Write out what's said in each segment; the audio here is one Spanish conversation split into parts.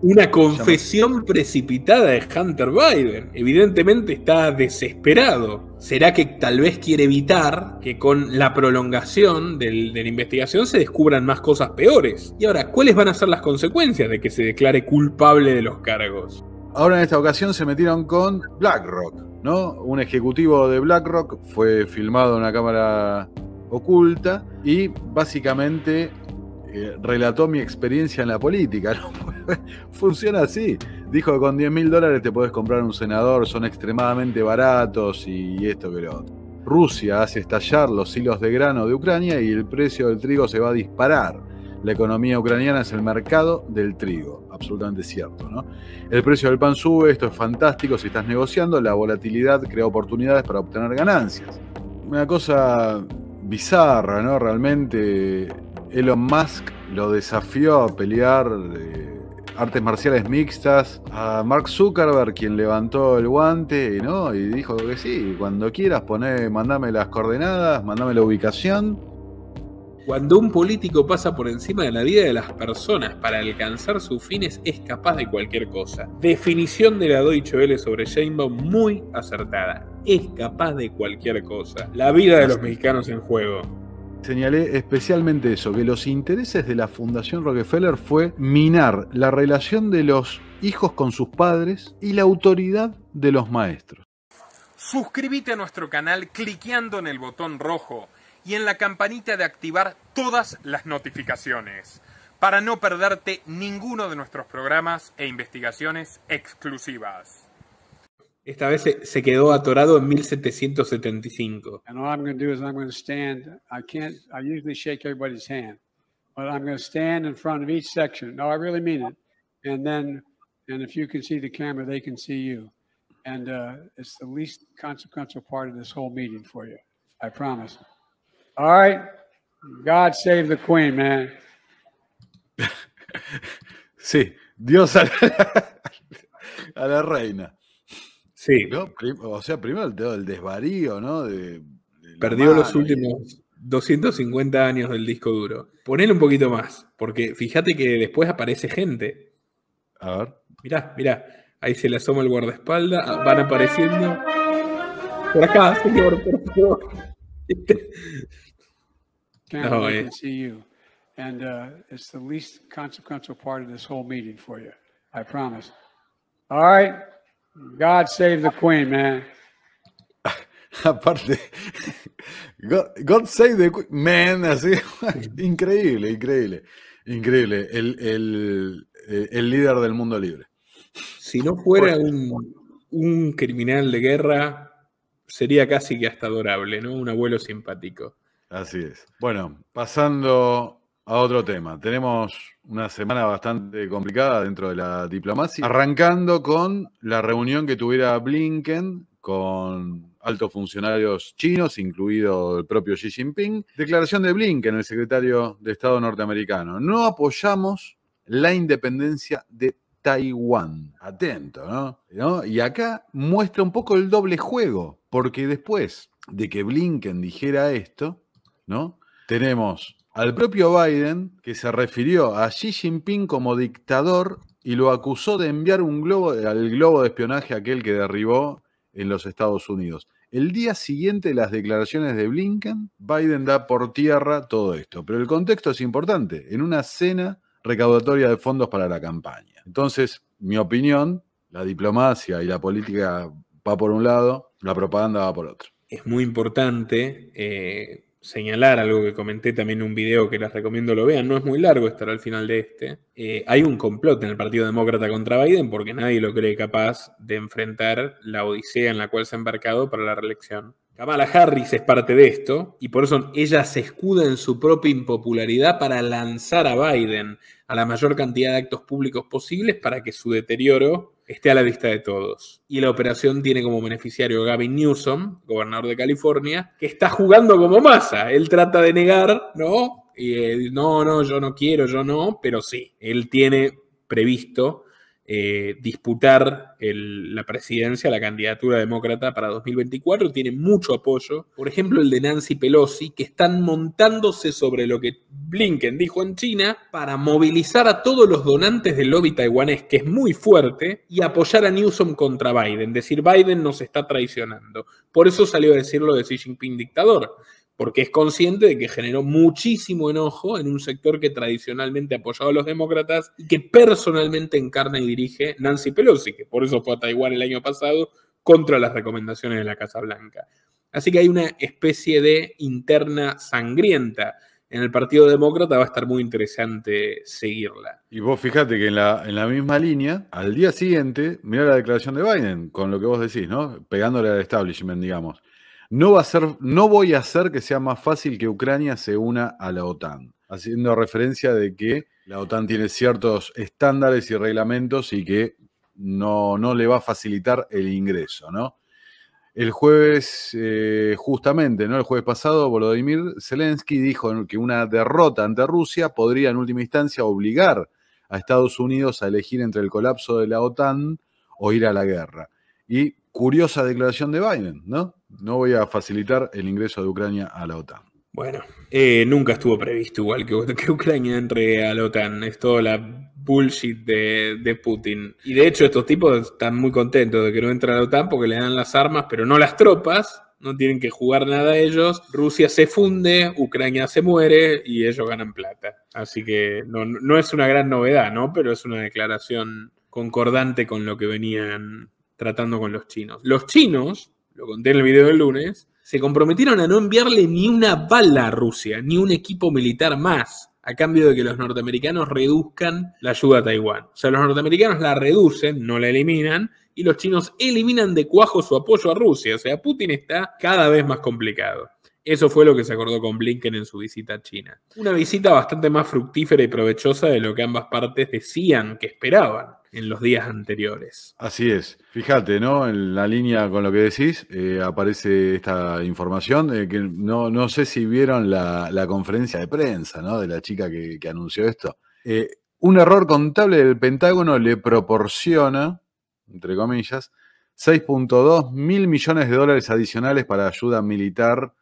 Una confesión precipitada de Hunter Biden. Evidentemente está desesperado. ¿Será que tal vez quiere evitar que con la prolongación de la investigación se descubran más cosas peores? Y ahora, ¿cuáles van a ser las consecuencias de que se declare culpable de los cargos? Ahora en esta ocasión se metieron con BlackRock, ¿no? Un ejecutivo de BlackRock fue filmado en una cámara oculta y básicamente eh, relató mi experiencia en la política. Funciona así. Dijo que con 10 mil dólares te podés comprar un senador, son extremadamente baratos y esto que lo Rusia hace estallar los hilos de grano de Ucrania y el precio del trigo se va a disparar. La economía ucraniana es el mercado del trigo, absolutamente cierto. ¿no? El precio del pan sube, esto es fantástico si estás negociando, la volatilidad crea oportunidades para obtener ganancias. Una cosa bizarra, ¿no? Realmente Elon Musk lo desafió a pelear artes marciales mixtas a Mark Zuckerberg, quien levantó el guante ¿no? y dijo que sí, cuando quieras, poné, mandame las coordenadas, mandame la ubicación. Cuando un político pasa por encima de la vida de las personas para alcanzar sus fines, es capaz de cualquier cosa. Definición de la Deutsche Welle sobre Sheinbaum muy acertada. Es capaz de cualquier cosa. La vida de los mexicanos en juego señalé especialmente eso, que los intereses de la Fundación Rockefeller fue minar la relación de los hijos con sus padres y la autoridad de los maestros. Suscríbete a nuestro canal cliqueando en el botón rojo y en la campanita de activar todas las notificaciones para no perderte ninguno de nuestros programas e investigaciones exclusivas. Esta vez se, quedó atorado en 1775. And all I'm going to do is I'm going to stand. I can't. I usually shake everybody's hand, but I'm going to stand in front of each section. No, I really mean it. And then, and if you can see the camera, they can see you. And uh, it's the least consequential part of this whole meeting for you. I promise. All right. God save the queen, man. sí, Dios a a la reina. Sí. O sea, primero el desvarío, ¿no? Perdió los últimos 250 años del disco duro. Ponele un poquito más, porque fíjate que después aparece gente. A ver. Mirá, mirá. Ahí se le asoma el guardaespaldas, ah, van apareciendo. Por acá, señor, por favor. Este. No, eh. And uh, it's the least consequential part of this whole meeting for you. I promise. All right. God save the Queen, man. Aparte, God, save the Queen, man, así. increíble, increíble, increíble. El, líder del mundo libre. Si no fuera un, un criminal de guerra, sería casi que hasta adorable, ¿no? Un abuelo simpático. Así es. Bueno, pasando a otro tema. Tenemos una semana bastante complicada dentro de la diplomacia, arrancando con la reunión que tuviera Blinken con altos funcionarios chinos, incluido el propio Xi Jinping. Declaración de Blinken, el secretario de Estado norteamericano. No apoyamos la independencia de Taiwán. Atento, ¿no? Y acá muestra un poco el doble juego, porque después de que Blinken dijera esto, ¿no? Tenemos al propio Biden, que se refirió a Xi Jinping como dictador y lo acusó de enviar un globo, al globo de espionaje aquel que derribó en los Estados Unidos. El día siguiente de las declaraciones de Blinken, Biden da por tierra todo esto. Pero el contexto es importante, en una cena recaudatoria de fondos para la campaña. Entonces, mi opinión, la diplomacia y la política va por un lado, la propaganda va por otro. Es muy importante eh, señalar algo que comenté también en un video que les recomiendo lo vean, no es muy largo, estará al final de este. Eh, hay un complot en el Partido Demócrata contra Biden porque nadie lo cree capaz de enfrentar la odisea en la cual se ha embarcado para la reelección. Kamala Harris es parte de esto y por eso ella se escuda en su propia impopularidad para lanzar a Biden a la mayor cantidad de actos públicos posibles para que su deterioro esté a la vista de todos. Y la operación tiene como beneficiario a Gavin Newsom, gobernador de California, que está jugando como masa. Él trata de negar, ¿no? Y, eh, no, no, yo no quiero, yo no, pero sí, él tiene previsto eh, disputar la presidencia, la candidatura demócrata para 2024. Tiene mucho apoyo. Por ejemplo, el de Nancy Pelosi, que están montándose sobre lo que Blinken dijo en China para movilizar a todos los donantes del lobby taiwanés, que es muy fuerte, y apoyar a Newsom contra Biden. Decir, Biden nos está traicionando. Por eso salió a decir lo de Xi Jinping dictador porque es consciente de que generó muchísimo enojo en un sector que tradicionalmente ha apoyado a los demócratas y que personalmente encarna y dirige Nancy Pelosi, que por eso fue a Taiwán el año pasado contra las recomendaciones de la Casa Blanca. Así que hay una especie de interna sangrienta en el Partido Demócrata, va a estar muy interesante seguirla. Y vos fíjate que en la, en la misma línea, al día siguiente, mira la declaración de Biden, con lo que vos decís, ¿no? Pegándole al establishment, digamos. No, va a ser, no voy a hacer que sea más fácil que Ucrania se una a la OTAN, haciendo referencia de que la OTAN tiene ciertos estándares y reglamentos y que no, no le va a facilitar el ingreso, ¿no? El jueves, eh, justamente, ¿no? El jueves pasado, Volodymyr Zelensky dijo que una derrota ante Rusia podría en última instancia obligar a Estados Unidos a elegir entre el colapso de la OTAN o ir a la guerra. Y curiosa declaración de Biden, ¿no? No voy a facilitar el ingreso de Ucrania a la OTAN. Bueno, eh, nunca estuvo previsto igual que, que, Ucrania entre a la OTAN. Es toda la bullshit de, Putin. Y de hecho estos tipos están muy contentos de que no entre a la OTAN porque le dan las armas, pero no las tropas. No tienen que jugar nada ellos. Rusia se funde, Ucrania se muere y ellos ganan plata. Así que no es una gran novedad, ¿no? Pero es una declaración concordante con lo que venían tratando con los chinos. Los chinos, lo conté en el video del lunes, se comprometieron a no enviarle ni una bala a Rusia, ni un equipo militar más, a cambio de que los norteamericanos reduzcan la ayuda a Taiwán. O sea, los norteamericanos la reducen, no la eliminan, y los chinos eliminan de cuajo su apoyo a Rusia. O sea, Putin está cada vez más complicado. Eso fue lo que se acordó con Blinken en su visita a China. Una visita bastante más fructífera y provechosa de lo que ambas partes decían que esperaban en los días anteriores. Así es. Fíjate, ¿no? En la línea con lo que decís, eh, aparece esta información, de que no, no, sé si vieron la, conferencia de prensa, ¿no? De la chica que, anunció esto. Eh, un error contable del Pentágono le proporciona, entre comillas, 6.2 mil millones de dólares adicionales para ayuda militar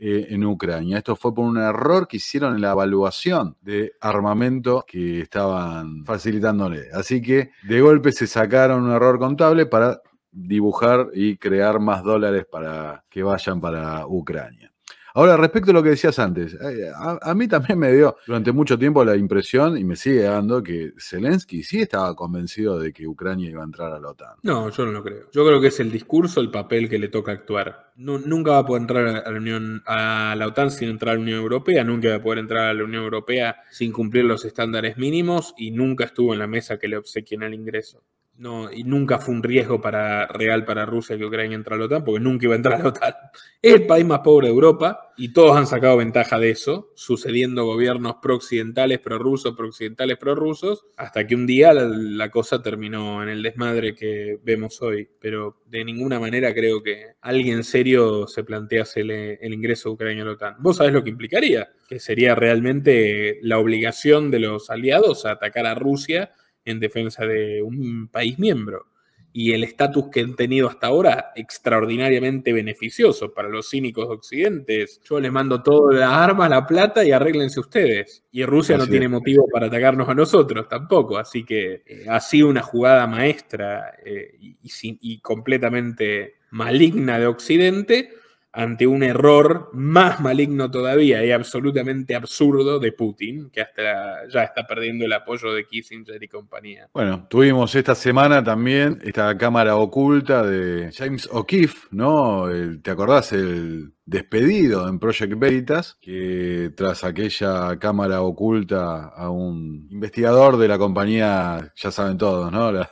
eh, en Ucrania. Esto fue por un error que hicieron en la evaluación de armamento que estaban facilitándole. Así que de golpe se sacaron un error contable para dibujar y crear más dólares para que vayan para Ucrania. Ahora, respecto a lo que decías antes, eh, a, mí también me dio durante mucho tiempo la impresión, y me sigue dando, que Zelensky sí estaba convencido de que Ucrania iba a entrar a la OTAN. No, yo no lo creo. Yo creo que es el discurso, el papel que le toca actuar. nunca va a poder entrar a la, Unión, a la OTAN sin entrar a la Unión Europea, nunca va a poder entrar a la Unión Europea sin cumplir los estándares mínimos y nunca estuvo en la mesa que le obsequien el ingreso. No, y nunca fue un riesgo para, real para Rusia que Ucrania entrara a la OTAN, porque nunca iba a entrar a la OTAN. Es el país más pobre de Europa y todos han sacado ventaja de eso, sucediendo gobiernos pro-occidentales, pro-rusos, pro-occidentales, pro-rusos, hasta que un día la, cosa terminó en el desmadre que vemos hoy. Pero de ninguna manera creo que alguien serio se plantease el, el ingreso de Ucrania a la OTAN. ¿Vos sabés lo que implicaría? Que sería realmente la obligación de los aliados a atacar a Rusia en defensa de un país miembro. Y el estatus que han tenido hasta ahora, extraordinariamente beneficioso para los cínicos occidentes. Yo les mando todas las armas, la plata y arréglense ustedes. Y Rusia no tiene motivo para atacarnos a nosotros tampoco. Así que eh, ha sido una jugada maestra eh, y completamente maligna de Occidente ante un error más maligno todavía y absolutamente absurdo de Putin, que hasta ya está perdiendo el apoyo de Kissinger y compañía. Bueno, tuvimos esta semana también esta cámara oculta de James O'Keefe, ¿no? ¿Te acordás el despedido en Project Veritas, que tras aquella cámara oculta a un investigador de la compañía, ya saben todos, ¿no? La,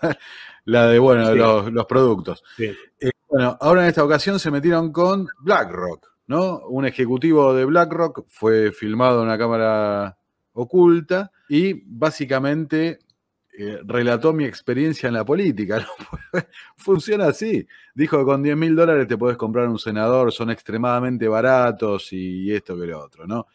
de, bueno, los, productos. Sí. Eh, bueno, ahora en esta ocasión se metieron con BlackRock, ¿no? Un ejecutivo de BlackRock fue filmado en una cámara oculta y básicamente eh, relató mi experiencia en la política. Funciona así. Dijo que con 10 mil dólares te podés comprar un senador, son extremadamente baratos y esto que lo otro, ¿no?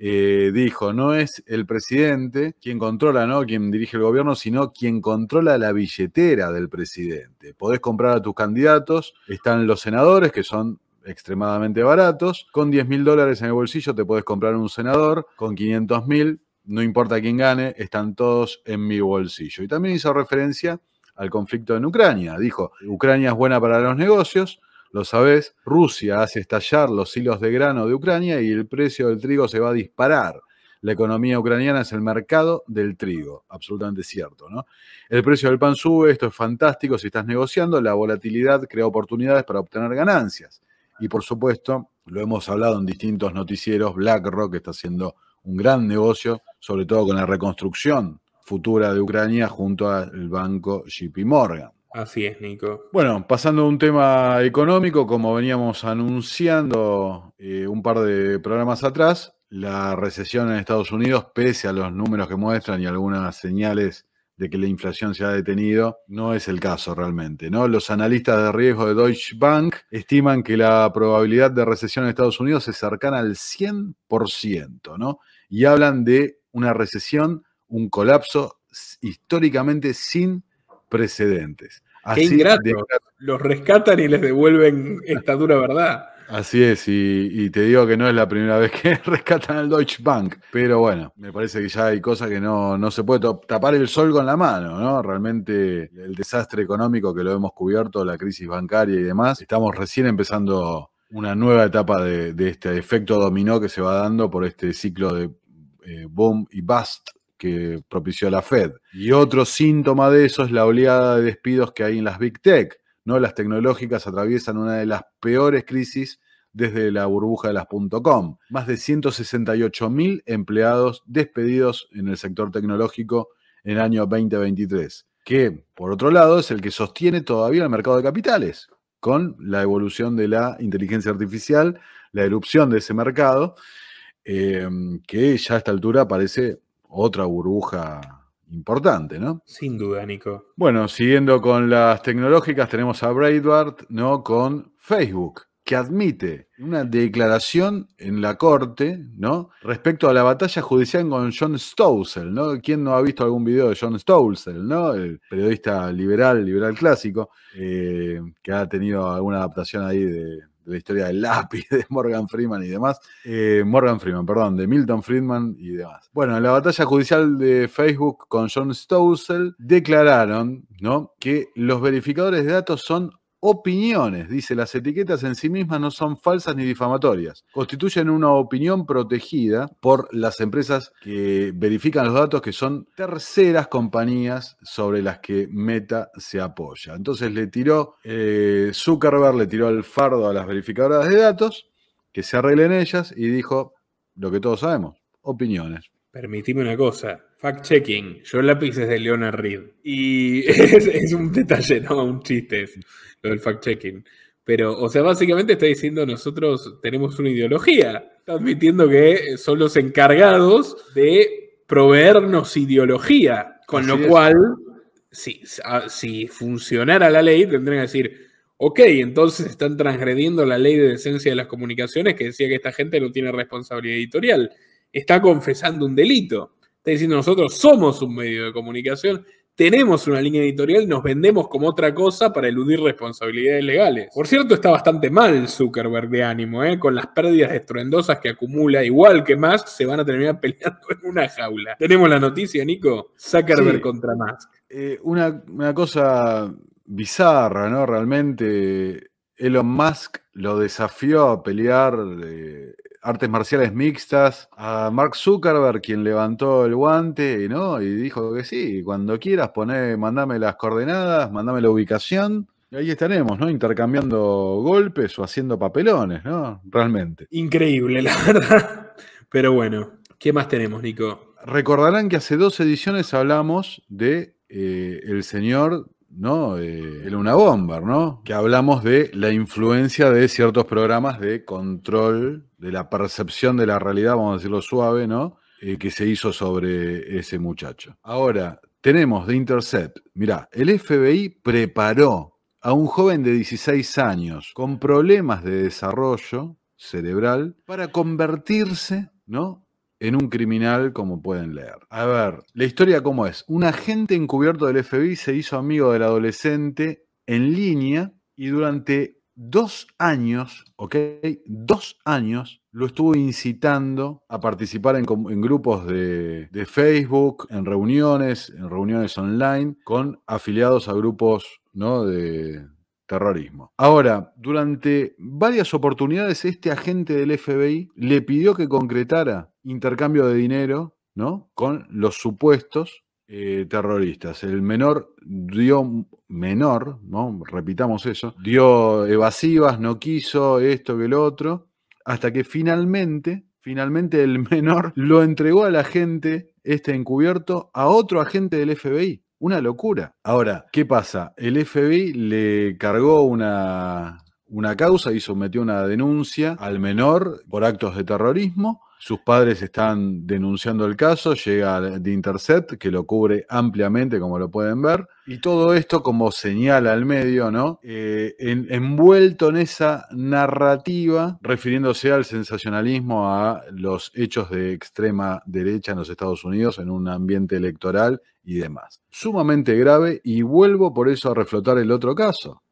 Eh, dijo, no es el presidente quien controla, ¿no? Quien dirige el gobierno, sino quien controla la billetera del presidente. Podés comprar a tus candidatos, están los senadores, que son extremadamente baratos, con 10 mil dólares en el bolsillo te podés comprar un senador, con 500 mil, no importa quién gane, están todos en mi bolsillo. Y también hizo referencia al conflicto en Ucrania. Dijo, Ucrania es buena para los negocios, lo sabes, Rusia hace estallar los hilos de grano de Ucrania y el precio del trigo se va a disparar. La economía ucraniana es el mercado del trigo, absolutamente cierto, ¿no? El precio del pan sube, esto es fantástico si estás negociando, la volatilidad crea oportunidades para obtener ganancias. Y por supuesto, lo hemos hablado en distintos noticieros, BlackRock está haciendo un gran negocio, sobre todo con la reconstrucción futura de Ucrania junto al banco JP Morgan. Así es, Nico. Bueno, pasando a un tema económico, como veníamos anunciando eh, un par de programas atrás, la recesión en Estados Unidos, pese a los números que muestran y algunas señales de que la inflación se ha detenido, no es el caso realmente. ¿no? Los analistas de riesgo de Deutsche Bank estiman que la probabilidad de recesión en Estados Unidos es cercana al 100%, ¿no? y hablan de una recesión, un colapso históricamente sin precedentes. Así, Qué ingrato. Los rescatan y les devuelven esta dura verdad. Así es, y, te digo que no es la primera vez que rescatan al Deutsche Bank, pero bueno, me parece que ya hay cosas que no, no se puede tapar el sol con la mano, ¿no? Realmente el desastre económico que lo hemos cubierto, la crisis bancaria y demás, estamos recién empezando una nueva etapa de, este efecto dominó que se va dando por este ciclo de eh, boom y bust que propició la Fed. Y otro síntoma de eso es la oleada de despidos que hay en las Big Tech. ¿no? Las tecnológicas atraviesan una de las peores crisis desde la burbuja de las .com. Más de 168.000 empleados despedidos en el sector tecnológico en el año 2023, que por otro lado es el que sostiene todavía el mercado de capitales, con la evolución de la inteligencia artificial, la erupción de ese mercado, eh, que ya a esta altura parece otra burbuja importante, ¿no? Sin duda, Nico. Bueno, siguiendo con las tecnológicas, tenemos a Breitbart, ¿no? Con Facebook, que admite una declaración en la corte, ¿no? Respecto a la batalla judicial con John Stouzel, ¿no? ¿Quién no ha visto algún video de John Stouzel, ¿no? El periodista liberal, liberal clásico, eh, que ha tenido alguna adaptación ahí de la historia del lápiz de Morgan Freeman y demás. Eh, Morgan Freeman, perdón, de Milton Friedman y demás. Bueno, en la batalla judicial de Facebook con John Stoussel declararon ¿no? que los verificadores de datos son opiniones. Dice, las etiquetas en sí mismas no son falsas ni difamatorias. Constituyen una opinión protegida por las empresas que verifican los datos que son terceras compañías sobre las que Meta se apoya. Entonces le tiró, eh, Zuckerberg le tiró el fardo a las verificadoras de datos, que se arreglen ellas y dijo lo que todos sabemos, opiniones. Permitime una cosa, Fact-checking. Yo el lápiz es de Leona Reed. Y es, un detalle, no un chiste lo del fact-checking. Pero, o sea, básicamente está diciendo nosotros tenemos una ideología. Está admitiendo que son los encargados de proveernos ideología. Con lo cual, si, si funcionara la ley, tendrían que decir, ok, entonces están transgrediendo la ley de decencia de las comunicaciones que decía que esta gente no tiene responsabilidad editorial. Está confesando un delito. Está diciendo, nosotros somos un medio de comunicación, tenemos una línea editorial, nos vendemos como otra cosa para eludir responsabilidades legales. Por cierto, está bastante mal Zuckerberg de ánimo, ¿eh? con las pérdidas estruendosas que acumula, igual que Musk, se van a terminar peleando en una jaula. Tenemos la noticia, Nico, Zuckerberg contra Musk. Eh, una, una cosa bizarra, ¿no? Realmente Elon Musk lo desafió a pelear artes marciales mixtas, a Mark Zuckerberg, quien levantó el guante ¿no? y dijo que sí, cuando quieras, poné, mandame las coordenadas, mandame la ubicación. Y ahí estaremos, ¿no? Intercambiando golpes o haciendo papelones, ¿no? Realmente. Increíble, la verdad. Pero bueno, ¿qué más tenemos, Nico? Recordarán que hace dos ediciones hablamos de eh, el señor ¿no? Eh, Una bomba, ¿no? Que hablamos de la influencia de ciertos programas de control, de la percepción de la realidad, vamos a decirlo suave, ¿no? Eh, que se hizo sobre ese muchacho. Ahora, tenemos de Intercept, mirá, el FBI preparó a un joven de 16 años con problemas de desarrollo cerebral para convertirse, ¿no? en un criminal, como pueden leer. A ver, la historia cómo es. Un agente encubierto del FBI se hizo amigo del adolescente en línea y durante dos años, ¿ok? Dos años lo estuvo incitando a participar en, grupos de, Facebook, en reuniones, en reuniones online, con afiliados a grupos de terrorismo. Ahora, durante varias oportunidades, este agente del FBI le pidió que concretara intercambio de dinero ¿no? con los supuestos eh, terroristas. El menor dio, menor, ¿no? repitamos eso, dio evasivas, no quiso esto que el otro, hasta que finalmente, finalmente el menor lo entregó al agente este encubierto, a otro agente del FBI. Una locura. Ahora, ¿qué pasa? El FBI le cargó una, una causa y sometió una denuncia al menor por actos de terrorismo sus padres están denunciando el caso, llega The Intercept, que lo cubre ampliamente, como lo pueden ver. Y todo esto, como señala al medio, ¿no? Eh, envuelto en esa narrativa, refiriéndose al sensacionalismo, a los hechos de extrema derecha en los Estados Unidos, en un ambiente electoral y demás. Sumamente grave, y vuelvo por eso a reflotar el otro caso.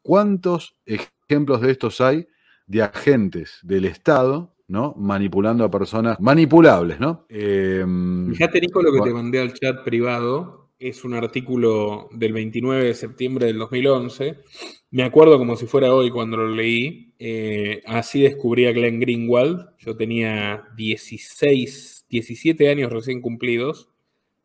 ¿Cuántos ejemplos de estos hay de agentes del Estado ¿no? Manipulando a personas manipulables, ¿no? Eh, em, te Nico, lo que te mandé al chat privado es un artículo del 29 de septiembre del 2011. Me acuerdo como si fuera hoy cuando lo leí. Eh, así descubrí a Glenn Greenwald. Yo tenía 16, 17 años recién cumplidos.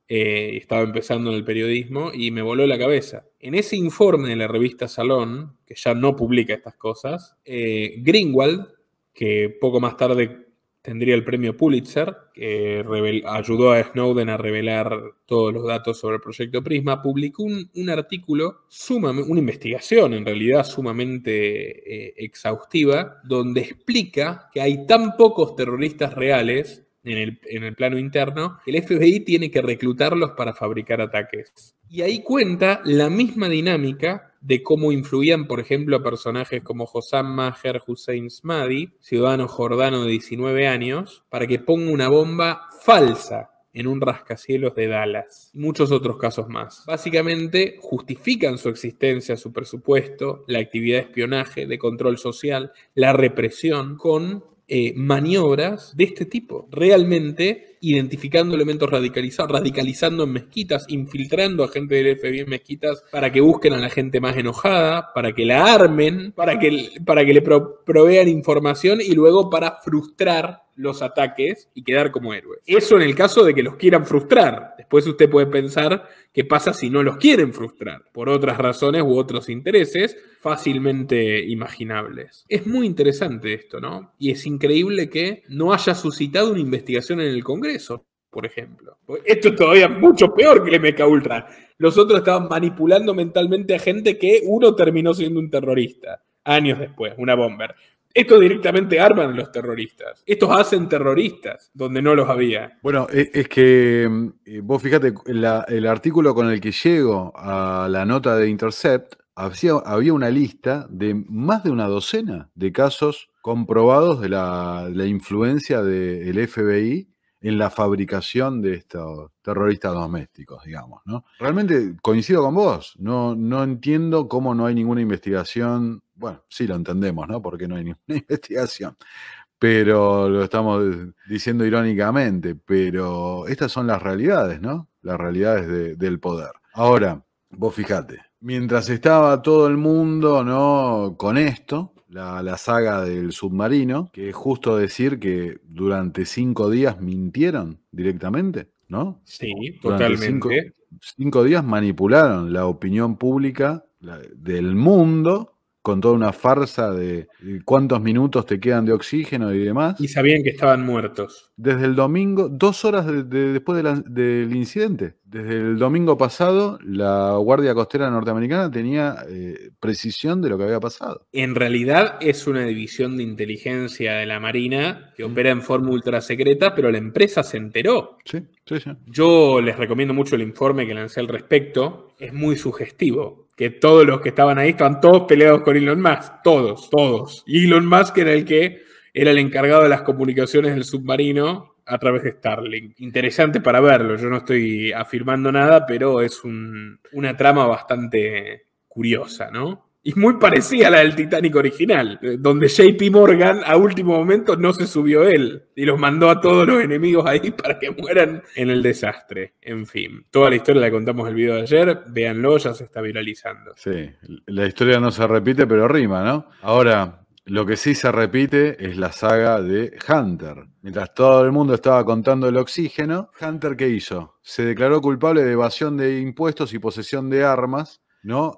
Eh, estaba empezando en el periodismo y me voló la cabeza. En ese informe de la revista Salón, que ya no publica estas cosas, eh, Greenwald que poco más tarde tendría el premio Pulitzer, que ayudó a Snowden a revelar todos los datos sobre el proyecto Prisma, publicó un, artículo, sumamente, una investigación en realidad sumamente eh, exhaustiva, donde explica que hay tan pocos terroristas reales en el, plano interno, el FBI tiene que reclutarlos para fabricar ataques. Y ahí cuenta la misma dinámica de cómo influían, por ejemplo, a personajes como Hossam Maher Hussein Smadi, ciudadano jordano de 19 años, para que ponga una bomba falsa en un rascacielos de Dallas. Y muchos otros casos más. Básicamente justifican su existencia, su presupuesto, la actividad de espionaje, de control social, la represión, con eh, maniobras de este tipo. Realmente identificando elementos radicalizados, radicalizando en mezquitas, infiltrando a gente del FBI en mezquitas para que busquen a la gente más enojada, para que la armen, para que, para que le provean información y luego para frustrar los ataques y quedar como héroes. Eso en el caso de que los quieran frustrar. Después usted puede pensar qué pasa si no los quieren frustrar, por otras razones u otros intereses fácilmente imaginables. Es muy interesante esto, ¿no? Y es increíble que no haya suscitado una investigación en el Congreso eso, por ejemplo. Esto es todavía mucho peor que el MK Ultra. Los otros estaban manipulando mentalmente a gente que uno terminó siendo un terrorista años después, una bomber. Esto directamente arman los terroristas. Estos hacen terroristas donde no los había. Bueno, e, es que eh, vos fíjate, el artículo con el que llego a la nota de Intercept, había, una lista de más de una docena de casos comprobados de la, influencia del FBI en la fabricación de estos terroristas domésticos, digamos, ¿no? Realmente coincido con vos, no, no entiendo cómo no hay ninguna investigación, bueno, sí lo entendemos, ¿no? Porque no hay ninguna investigación, pero lo estamos diciendo irónicamente, pero estas son las realidades, ¿no? Las realidades del poder. Ahora, vos fijate, mientras estaba todo el mundo, ¿no? Con esto, la, la, saga del submarino, que es justo decir que durante cinco días mintieron directamente, ¿no? Sí, totalmente. Cinco, cinco, días manipularon la opinión pública del mundo con toda una farsa de cuántos minutos te quedan de oxígeno y demás. Y sabían que estaban muertos. Desde el domingo, dos horas después del incidente, desde el domingo pasado, la Guardia Costera Norteamericana tenía eh, precisión de lo que había pasado. En realidad es una división de inteligencia de la Marina que opera en forma ultra secreta, pero la empresa se enteró. Sí. Yo les recomiendo mucho el informe que lancé al respecto. Es muy sugestivo. Que todos los que estaban ahí estaban todos peleados con Elon Musk. Todos, todos. Elon Musk era el que era el encargado de las comunicaciones del submarino a través de Starlink. Interesante para verlo. Yo no estoy afirmando nada, pero es una trama bastante curiosa, ¿no? Y muy parecida a la del Titanic original, donde JP Morgan a último momento no se subió él y los mandó a todos los enemigos ahí para que mueran en el desastre. En fin, toda la historia la contamos el video de ayer, véanlo, ya se está viralizando. Sí, la historia no se repite, pero rima, ¿no? Ahora, lo que sí se repite es la saga de Hunter. Mientras todo el mundo estaba contando el oxígeno, Hunter ¿qué hizo? Se declaró culpable de evasión de impuestos y posesión de armas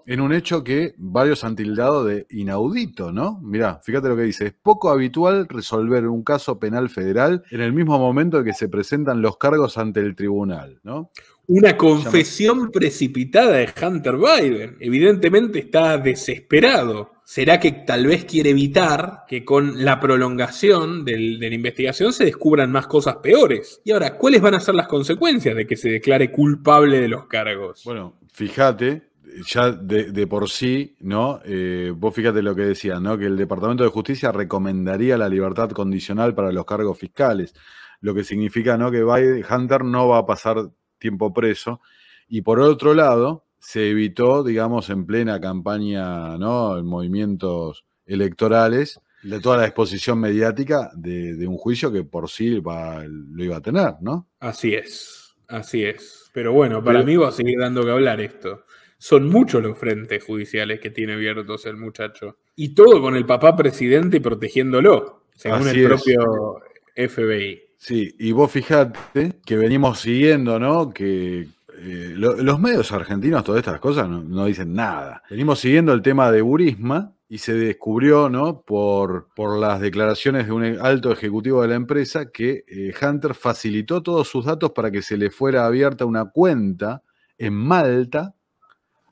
en un hecho que varios han tildado de inaudito, ¿no? Mirá, fíjate lo que dice. Es poco habitual resolver un caso penal federal en el mismo momento que se presentan los cargos ante el tribunal, ¿no? Una confesión precipitada de Hunter Biden. Evidentemente está desesperado. ¿Será que tal vez quiere evitar que con la prolongación de la investigación se descubran más cosas peores? Y ahora, ¿cuáles van a ser las consecuencias de que se declare culpable de los cargos? Bueno, fíjate ya de, por sí, ¿no? Eh, vos fíjate lo que decía ¿no? Que el Departamento de Justicia recomendaría la libertad condicional para los cargos fiscales, lo que significa, ¿no? Que Biden, Hunter no va a pasar tiempo preso. Y por otro lado, se evitó, digamos, en plena campaña, ¿no? En movimientos electorales, de toda la exposición mediática de, un juicio que por sí lo iba a tener, ¿no? Así es, así es. Pero bueno, para mí va a seguir dando que hablar esto. Son muchos los frentes judiciales que tiene abiertos el muchacho. Y todo con el papá presidente protegiéndolo, según el propio FBI. Sí, y vos fijate que venimos siguiendo, ¿no? Que, eh, los medios argentinos, todas estas cosas, no, dicen nada. Venimos siguiendo el tema de Burisma y se descubrió, ¿no? Por, por las declaraciones de un alto ejecutivo de la empresa que eh, Hunter facilitó todos sus datos para que se le fuera abierta una cuenta en Malta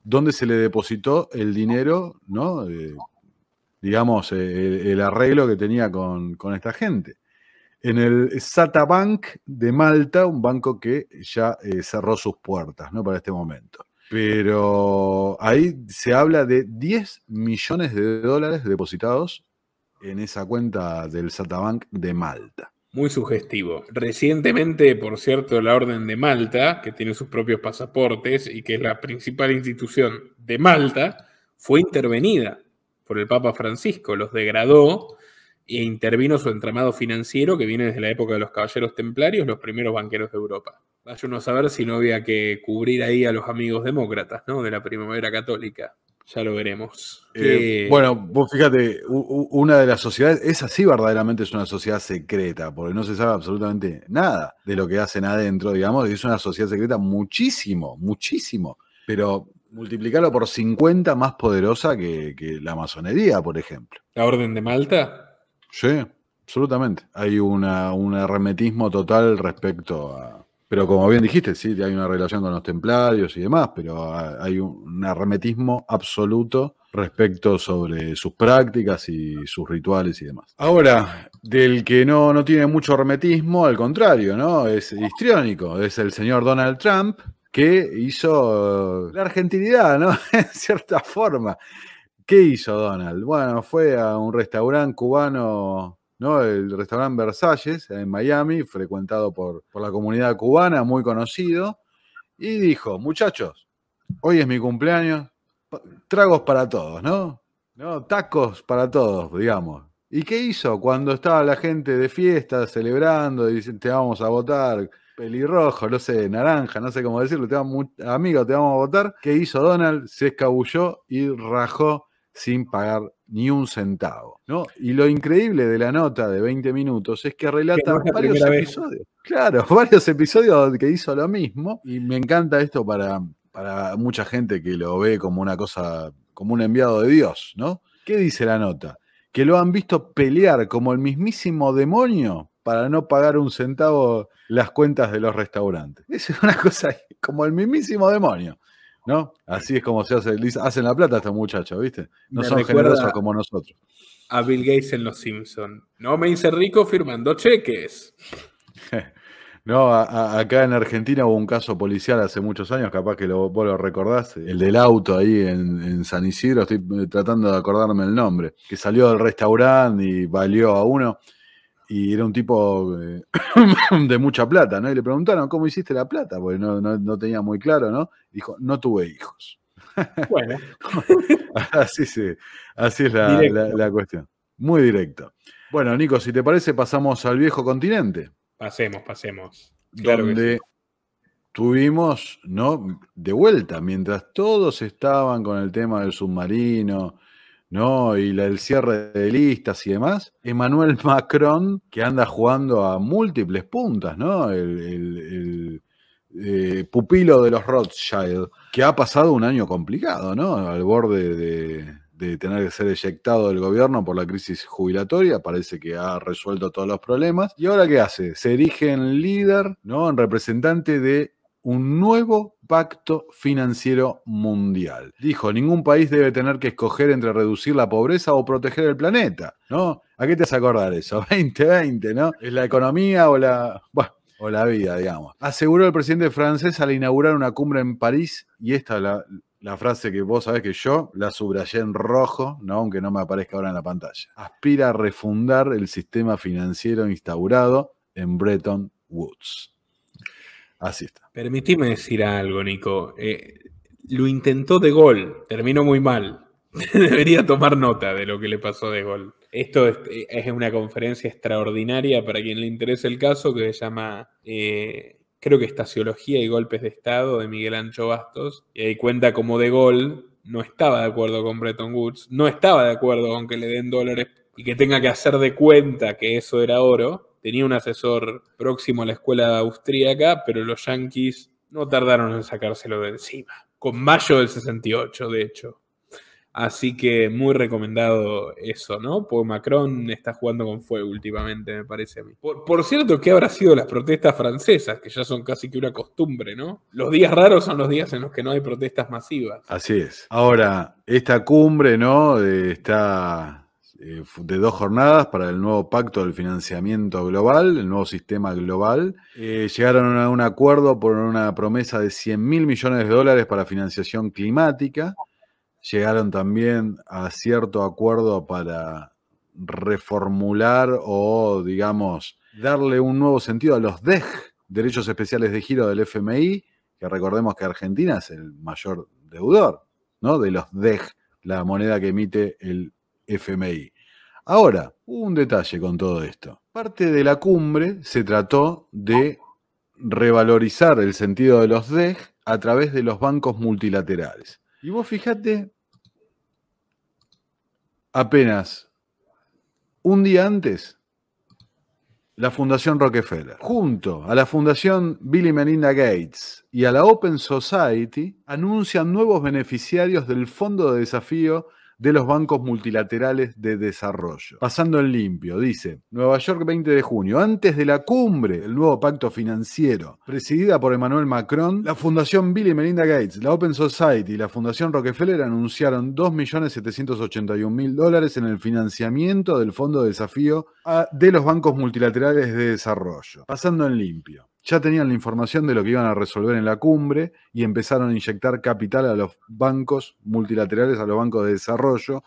dónde se le depositó el dinero, ¿no? Eh, digamos, eh, el, arreglo que tenía con, esta gente. En el Satabank de Malta, un banco que ya eh, cerró sus puertas, ¿no? Para este momento. Pero ahí se habla de 10 millones de dólares depositados en esa cuenta del Satabank de Malta muy sugestivo. Recientemente, por cierto, la Orden de Malta, que tiene sus propios pasaportes y que es la principal institución de Malta, fue intervenida por el Papa Francisco, los degradó e intervino su entramado financiero que viene desde la época de los caballeros templarios, los primeros banqueros de Europa. Vaya uno a saber si no había que cubrir ahí a los amigos demócratas, ¿no? De la primavera católica. Ya lo veremos. Eh, eh, bueno, vos fíjate, una de las sociedades, esa sí verdaderamente es una sociedad secreta, porque no se sabe absolutamente nada de lo que hacen adentro, digamos, y es una sociedad secreta muchísimo, muchísimo. Pero multiplicarlo por 50 más poderosa que, la masonería, por ejemplo. ¿La Orden de Malta? Sí, absolutamente. Hay un arremetismo total respecto a, pero como bien dijiste, sí, hay una relación con los templarios y demás, pero hay un hermetismo absoluto respecto sobre sus prácticas y sus rituales y demás. Ahora, del que no, no tiene mucho hermetismo, al contrario, ¿no? Es histriónico, es el señor Donald Trump que hizo eh, la argentinidad, ¿no? en cierta forma. ¿Qué hizo Donald? Bueno, fue a un restaurante cubano el restaurante Versalles en Miami, frecuentado por, la comunidad cubana, muy conocido, y dijo, muchachos, hoy es mi cumpleaños, tragos para todos, ¿no? ¿no? Tacos para todos, digamos. ¿Y qué hizo cuando estaba la gente de fiesta celebrando y dicen, te vamos a votar? Pelirrojo, no sé, naranja, no sé cómo decirlo, amigo, te vamos a votar. ¿Qué hizo Donald? Se escabulló y rajó sin pagar ni un centavo. Y lo increíble de la nota de 20 minutos es que relata varios episodios. Claro, varios episodios que hizo lo mismo. Y me encanta esto para, para mucha gente que lo ve como una cosa, como un enviado de Dios, ¿no? ¿Qué dice la nota? Que lo han visto pelear como el mismísimo demonio para no pagar un centavo las cuentas de los restaurantes. Es una cosa como el mismísimo demonio. ¿no? Así es como se hace, hacen la plata estos muchachos, ¿viste? No son generosos como nosotros. A Bill Gates en Los Simpson. No me hice rico firmando cheques. no, acá en Argentina hubo un caso policial hace muchos años, capaz que lo, vos lo recordás, el del auto ahí en, en San Isidro, estoy eh, tratando de acordarme el nombre, que salió del restaurante y valió a uno y era un tipo eh, de mucha plata, ¿no? Y le preguntaron, ¿cómo hiciste la plata? Porque no, tenía muy claro, ¿no? Dijo, no tuve hijos. Bueno. así, sí, así es la, cuestión. Muy directo. Bueno, Nico, si te parece, pasamos al viejo continente. Pasemos, pasemos. donde tuvimos, ¿no? De vuelta, mientras todos estaban con el tema del submarino, ¿no? Y el cierre de listas y demás. Emmanuel Macron, que anda jugando a múltiples puntas, ¿no? El, eh, pupilo de los Rothschild, que ha pasado un año complicado, ¿no? Al borde de, tener que ser eyectado del gobierno por la crisis jubilatoria, parece que ha resuelto todos los problemas. ¿Y ahora qué hace? Se erige en líder, ¿no? En representante de un nuevo pacto financiero mundial. Dijo, ningún país debe tener que escoger entre reducir la pobreza o proteger el planeta, ¿no? ¿A qué te a acordar eso? 2020, ¿no? ¿Es la economía o la... o la vida, digamos. Aseguró el presidente francés al inaugurar una cumbre en París, y esta la, la frase que vos sabés que yo la subrayé en rojo, ¿no? aunque no me aparezca ahora en la pantalla. Aspira a refundar el sistema financiero instaurado en Bretton Woods. Así está. Permitime decir algo, Nico. Eh, lo intentó de gol, terminó muy mal. Debería tomar nota de lo que le pasó de gol. Esto es, una conferencia extraordinaria para quien le interese el caso que se llama eh, creo que Estaciología y Golpes de Estado de Miguel Ancho Bastos, y ahí cuenta cómo De gol no estaba de acuerdo con Bretton Woods, no estaba de acuerdo con que le den dólares y que tenga que hacer de cuenta que eso era oro, tenía un asesor próximo a la escuela austríaca, pero los yanquis no tardaron en sacárselo de encima. Con mayo del 68, de hecho. Así que muy recomendado eso, ¿no? Porque Macron está jugando con fuego últimamente, me parece a mí. Por, cierto, ¿qué habrá sido las protestas francesas? Que ya son casi que una costumbre, ¿no? Los días raros son los días en los que no hay protestas masivas. Así es. Ahora, esta cumbre, ¿no? Eh, está eh, de dos jornadas para el nuevo pacto del financiamiento global, el nuevo sistema global. Eh, llegaron a un acuerdo por una promesa de 100 mil millones de dólares para financiación climática. Llegaron también a cierto acuerdo para reformular o, digamos, darle un nuevo sentido a los DEG, Derechos Especiales de Giro del FMI, que recordemos que Argentina es el mayor deudor, ¿no? De los DEG, la moneda que emite el FMI. Ahora, un detalle con todo esto. Parte de la cumbre se trató de revalorizar el sentido de los DEG a través de los bancos multilaterales. Y vos fijate, apenas un día antes, la Fundación Rockefeller, junto a la Fundación Billy Melinda Gates y a la Open Society, anuncian nuevos beneficiarios del Fondo de Desafío de los bancos multilaterales de desarrollo. Pasando en limpio, dice, Nueva York 20 de junio, antes de la cumbre, el nuevo pacto financiero, presidida por Emmanuel Macron, la Fundación Bill y Melinda Gates, la Open Society y la Fundación Rockefeller anunciaron 2.781.000 dólares en el financiamiento del Fondo de Desafío ah, de los bancos multilaterales de desarrollo. Pasando en limpio ya tenían la información de lo que iban a resolver en la cumbre y empezaron a inyectar capital a los bancos multilaterales, a los bancos de desarrollo.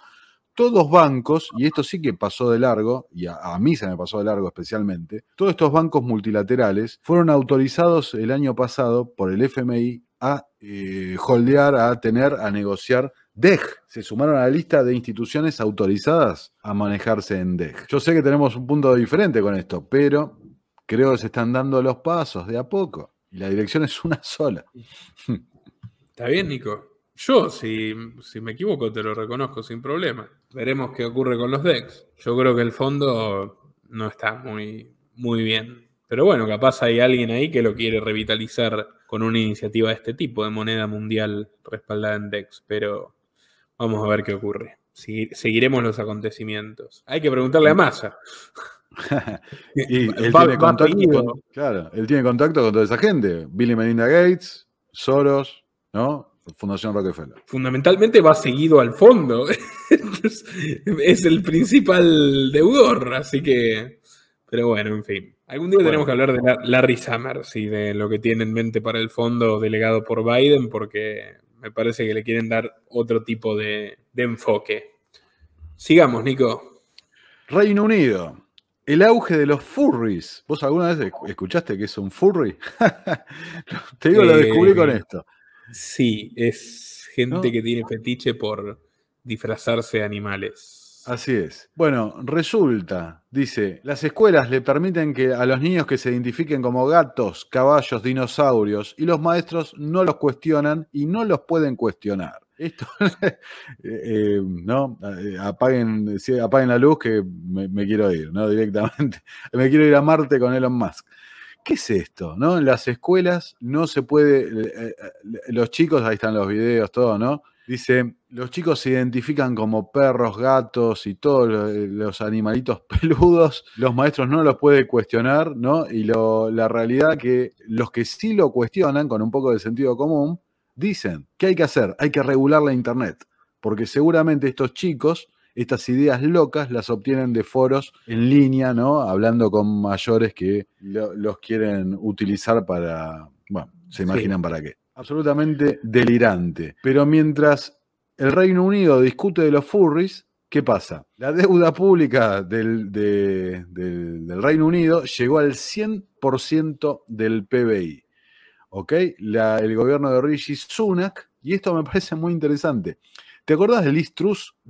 Todos bancos, y esto sí que pasó de largo, y a, mí se me pasó de largo especialmente, todos estos bancos multilaterales fueron autorizados el año pasado por el FMI a eh, holdear, a tener, a negociar DEG. Se sumaron a la lista de instituciones autorizadas a manejarse en DEG. Yo sé que tenemos un punto diferente con esto, pero creo que se están dando los pasos de a poco y la dirección es una sola. Está bien, Nico. Yo, si, si, me equivoco, te lo reconozco sin problema. Veremos qué ocurre con los DEX. Yo creo que el fondo no está muy, muy bien. Pero bueno, capaz hay alguien ahí que lo quiere revitalizar con una iniciativa de este tipo de moneda mundial respaldada en DEX. Pero vamos a ver qué ocurre. Seguiremos los acontecimientos. Hay que preguntarle a Massa y él tiene contacto con, claro, él tiene contacto con toda esa gente. Billy Melinda Gates, Soros, ¿no? Fundación Rockefeller. Fundamentalmente va seguido al fondo. es el principal deudor, así que. Pero bueno, en fin. Algún día tenemos que hablar de Larry Summers y de lo que tiene en mente para el fondo delegado por Biden, porque me parece que le quieren dar otro tipo de enfoque. Sigamos, Nico. Reino Unido. El auge de los furries. ¿Vos alguna vez escuchaste que es un furry? Te digo, lo descubrí con eh, esto. Sí, es gente que tiene fetiche por disfrazarse de animales. Así es. Bueno, resulta, dice, las escuelas le permiten que a los niños que se identifiquen como gatos, caballos, dinosaurios, y los maestros no los cuestionan y no los pueden cuestionar. Esto, eh, eh, no, eh, apaguen, la luz que me, quiero ir, ¿no? Directamente. Me quiero ir a Marte con Elon Musk. ¿Qué es esto? ¿No? En las escuelas no se puede. los chicos, ahí están los videos, todo, ¿no? Dice, los chicos se identifican como perros, gatos y todos los animalitos peludos. Los maestros no los pueden cuestionar, ¿no? Y la realidad que los que sí lo cuestionan con un poco de sentido común dicen, ¿qué hay que hacer? Hay que regular la Internet, porque seguramente estos chicos, estas ideas locas, las obtienen de foros en línea, ¿no? Hablando con mayores que los quieren utilizar para, bueno, se imaginan para qué. Absolutamente eh. delirante. Pero mientras el Reino Unido discute de los furries, ¿qué pasa? La deuda pública del, del Reino Unido llegó al 100% del PBI. ¿ok? el gobierno de Rishi Sunak, y esto me parece muy interesante. ¿Te acordás de Liz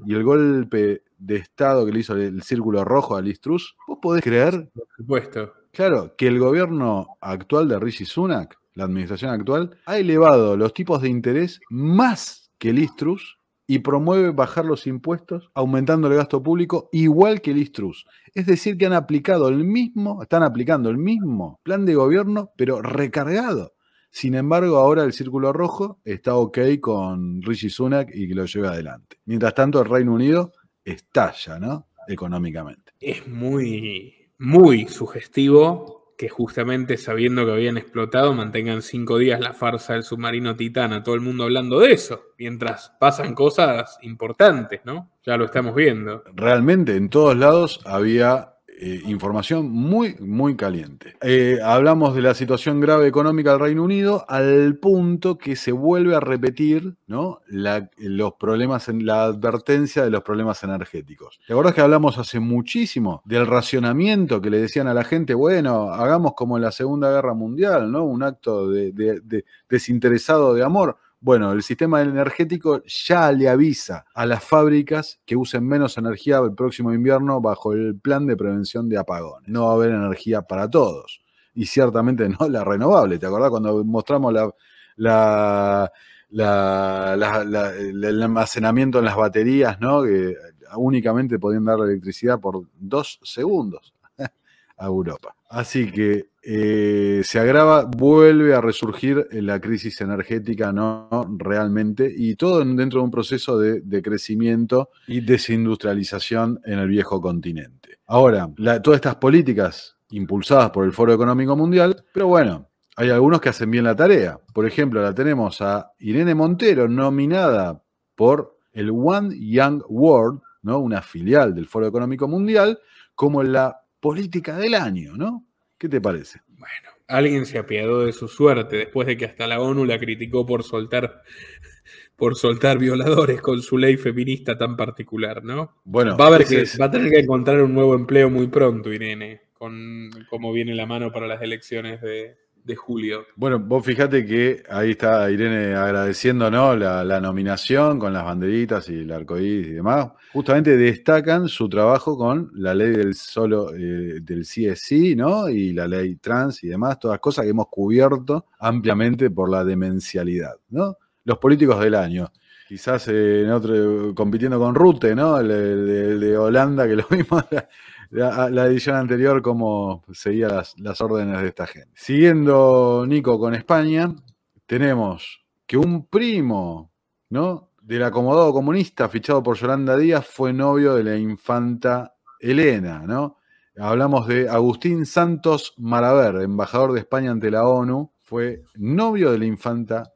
y el golpe de Estado que le hizo el círculo rojo a Listrus? ¿Vos podés creer? supuesto. Claro, que el gobierno actual de Rishi Sunak, la administración actual, ha elevado los tipos de interés más que Liz Truss y promueve bajar los impuestos, aumentando el gasto público, igual que el Truss. Es decir, que han aplicado el mismo, están aplicando el mismo plan de gobierno, pero recargado. Sin embargo, ahora el Círculo Rojo está ok con Rishi Sunak y que lo lleve adelante. Mientras tanto, el Reino Unido estalla, ¿no? Económicamente. Es muy, muy sugestivo que justamente sabiendo que habían explotado mantengan cinco días la farsa del submarino A todo el mundo hablando de eso, mientras pasan cosas importantes, ¿no? Ya lo estamos viendo. Realmente en todos lados había eh, información muy, muy caliente. Eh, hablamos de la situación grave económica del Reino Unido al punto que se vuelve a repetir la, los problemas la advertencia de los problemas energéticos. La verdad es que hablamos hace muchísimo del racionamiento que le decían a la gente, bueno, hagamos como en la Segunda Guerra Mundial, ¿no? un acto desinteresado de amor? Bueno, el sistema energético ya le avisa a las fábricas que usen menos energía el próximo invierno bajo el plan de prevención de apagones. No va a haber energía para todos. Y ciertamente no la renovable. ¿Te acordás cuando mostramos el almacenamiento en las baterías, ¿no? que únicamente podían dar electricidad por dos segundos? Europa. Así que eh, se agrava, vuelve a resurgir la crisis energética, ¿no? Realmente, y todo dentro de un proceso de, crecimiento y desindustrialización en el viejo continente. Ahora, todas estas políticas impulsadas por el Foro Económico Mundial, pero bueno, hay algunos que hacen bien la tarea. Por ejemplo, la tenemos a Irene Montero, nominada por el One Young World, ¿no? una filial del Foro Económico Mundial, como la política del año, ¿no? ¿Qué te parece? Bueno, alguien se apiadó de su suerte después de que hasta la ONU la criticó por soltar por soltar violadores con su ley feminista tan particular, ¿no? Bueno, va a, que, va a tener que encontrar un nuevo empleo muy pronto, Irene, con cómo viene la mano para las elecciones de, de julio. Bueno, vos fíjate que ahí está Irene agradeciendo ¿no? la, nominación con las banderitas y el arcoíris y demás. Justamente destacan su trabajo con la ley del solo eh, del CSI, ¿no? Y la ley trans y demás, todas cosas que hemos cubierto ampliamente por la demencialidad, ¿no? Los políticos del año quizás eh, en otro, compitiendo con Rute, ¿no? El, el, de Holanda, que lo mismo la, edición anterior como seguía las, órdenes de esta gente. Siguiendo, Nico, con España, tenemos que un primo, ¿no? Del acomodado comunista fichado por Yolanda Díaz fue novio de la infanta Elena, ¿no? Hablamos de Agustín Santos Maraver, embajador de España ante la ONU, fue novio de la infanta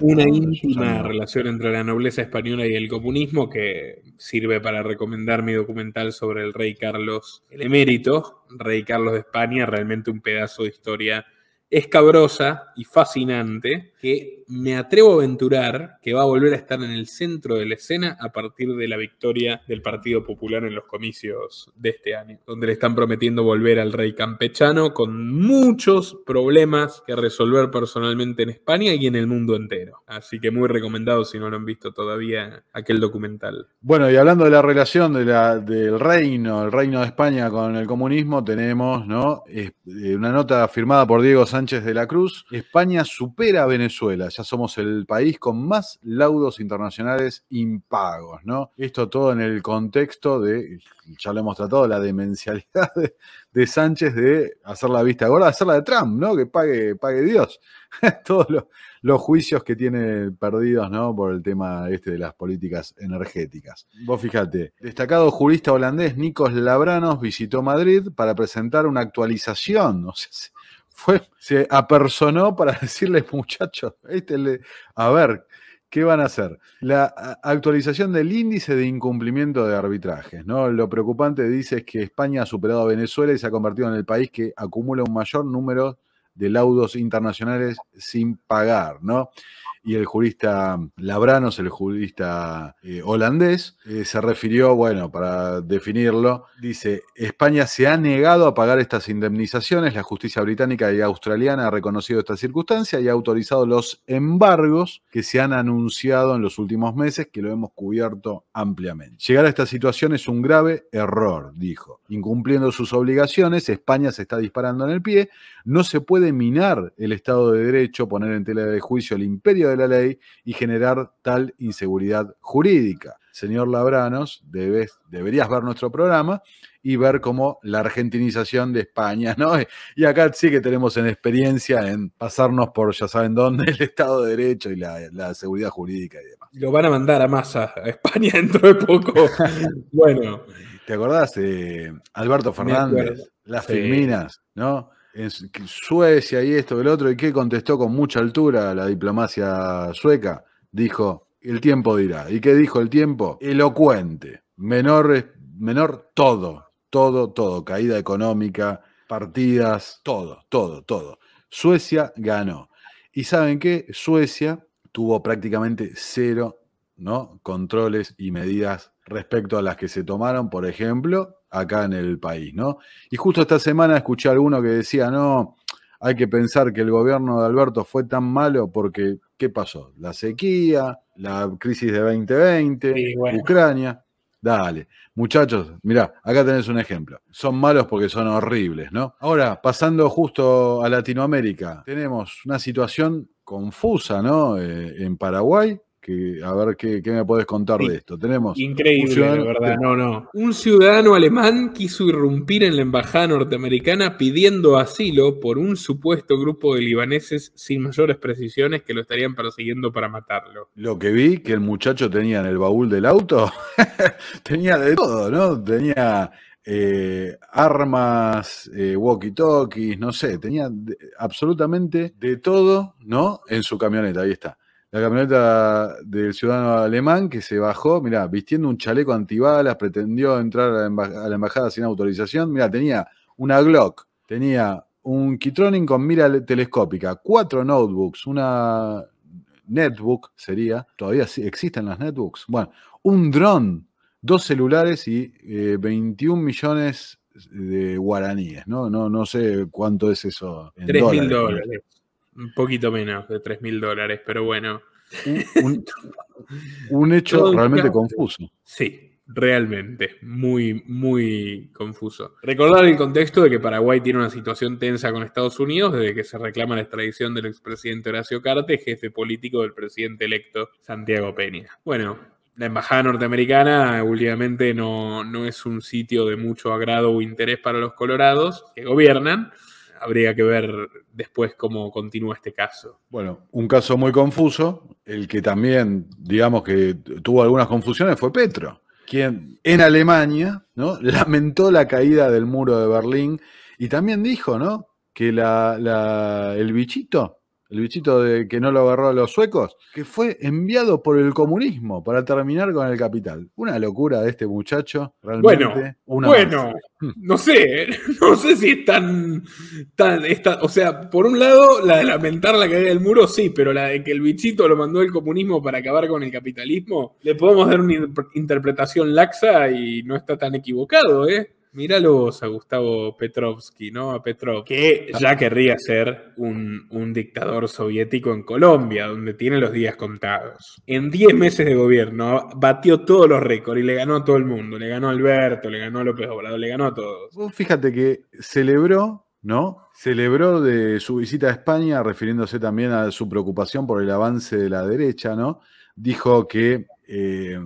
una íntima relación entre la nobleza española y el comunismo que sirve para recomendar mi documental sobre el rey Carlos el emérito, rey Carlos de España, realmente un pedazo de historia escabrosa y fascinante que me atrevo a aventurar que va a volver a estar en el centro de la escena a partir de la victoria del Partido Popular en los comicios de este año, donde le están prometiendo volver al rey campechano con muchos problemas que resolver personalmente en España y en el mundo entero. Así que muy recomendado si no lo han visto todavía aquel documental. Bueno, y hablando de la relación del reino, el reino de España con el comunismo, tenemos ¿no? Eh, una nota firmada por Diego Sánchez de la Cruz. España supera a Venezuela Venezuela. Ya somos el país con más laudos internacionales impagos, ¿no? Esto todo en el contexto de, ya lo hemos tratado, la demencialidad de, Sánchez de hacer la vista gorda, hacer la de Trump, ¿no? Que pague, pague Dios. Todos los, juicios que tiene perdidos, ¿no? Por el tema este de las políticas energéticas. Vos fíjate, destacado jurista holandés Nikos Labranos visitó Madrid para presentar una actualización, no sé si fue, se apersonó para decirles, muchachos, este a ver, ¿qué van a hacer? La actualización del índice de incumplimiento de arbitrajes. ¿no? Lo preocupante dice es que España ha superado a Venezuela y se ha convertido en el país que acumula un mayor número de laudos internacionales sin pagar, ¿no? y el jurista Labranos, el jurista eh, holandés, eh, se refirió, bueno, para definirlo, dice, España se ha negado a pagar estas indemnizaciones, la justicia británica y australiana ha reconocido esta circunstancia y ha autorizado los embargos que se han anunciado en los últimos meses, que lo hemos cubierto ampliamente. Llegar a esta situación es un grave error, dijo. Incumpliendo sus obligaciones, España se está disparando en el pie, no se puede minar el Estado de Derecho, poner en tela de juicio el imperio de la ley y generar tal inseguridad jurídica. Señor Labranos, debes, deberías ver nuestro programa y ver cómo la argentinización de España, ¿no? Y acá sí que tenemos en experiencia en pasarnos por ya saben dónde el Estado de Derecho y la, seguridad jurídica y demás. Lo van a mandar a masa a España dentro de poco. bueno. ¿Te acordás Alberto Fernández? Las Firminas, ¿no? Suecia y esto, el otro, y que contestó con mucha altura la diplomacia sueca, dijo, el tiempo dirá. ¿Y qué dijo el tiempo? Elocuente, menor, menor todo, todo, todo, caída económica, partidas, todo, todo, todo. Suecia ganó. ¿Y saben qué? Suecia tuvo prácticamente cero ¿no? controles y medidas respecto a las que se tomaron, por ejemplo, acá en el país, ¿no? Y justo esta semana escuché a alguno que decía, no, hay que pensar que el gobierno de Alberto fue tan malo porque, ¿qué pasó? La sequía, la crisis de 2020, Ucrania. Dale, muchachos, mirá, acá tenés un ejemplo. Son malos porque son horribles, ¿no? Ahora, pasando justo a Latinoamérica, tenemos una situación confusa, ¿no? Eh, en Paraguay, a ver qué, me puedes contar de esto. Tenemos. Increíble, verdad. No, no. Un ciudadano alemán quiso irrumpir en la embajada norteamericana pidiendo asilo por un supuesto grupo de libaneses sin mayores precisiones que lo estarían persiguiendo para matarlo. Lo que vi, que el muchacho tenía en el baúl del auto, tenía de todo, ¿no? Tenía. Eh, armas, eh, walkie-talkies, no sé, tenía absolutamente de todo, ¿no? En su camioneta, ahí está la camioneta del ciudadano alemán que se bajó, mirá, vistiendo un chaleco antibalas, pretendió entrar a la, embajada sin autorización. Mirá, tenía una Glock, tenía un Kitronin con mira telescópica, cuatro notebooks, una netbook sería, todavía existen las netbooks. Bueno, un dron, dos celulares y 21 eh, millones de guaraníes, ¿no? No, no sé cuánto es eso. En dólares. Un poquito menos de tres mil dólares, pero bueno. Un, hecho realmente confuso. Sí, realmente, muy, muy confuso. Recordar el contexto de que Paraguay tiene una situación tensa con Estados Unidos desde que se reclama la extradición del expresidente Horacio Carte, jefe político del presidente electo Santiago Peña. Bueno, la embajada norteamericana últimamente no, no es un sitio de mucho agrado o interés para los colorados que gobiernan habría que ver después cómo continúa este caso. Bueno, un caso muy confuso, el que también, digamos que tuvo algunas confusiones fue Petro, quien en Alemania ¿no? lamentó la caída del muro de Berlín y también dijo ¿no? que la, la, el bichito el bichito de que no lo agarró a los suecos, que fue enviado por el comunismo para terminar con el capital. Una locura de este muchacho, realmente. Bueno, bueno no sé, ¿eh? no sé si es tan, o sea, por un lado, la de lamentar la caída del muro, sí, pero la de que el bichito lo mandó el comunismo para acabar con el capitalismo, le podemos dar una interpretación laxa y no está tan equivocado, ¿eh? Míralo vos a Gustavo Petrovsky, ¿no? A Petrov, Que ya querría ser un, dictador soviético en Colombia, donde tiene los días contados. En 10 meses de gobierno batió todos los récords y le ganó a todo el mundo. Le ganó a Alberto, le ganó a López Obrador, le ganó a todos. Vos fíjate que celebró, ¿no? Celebró de su visita a España, refiriéndose también a su preocupación por el avance de la derecha, ¿no? Dijo que eh,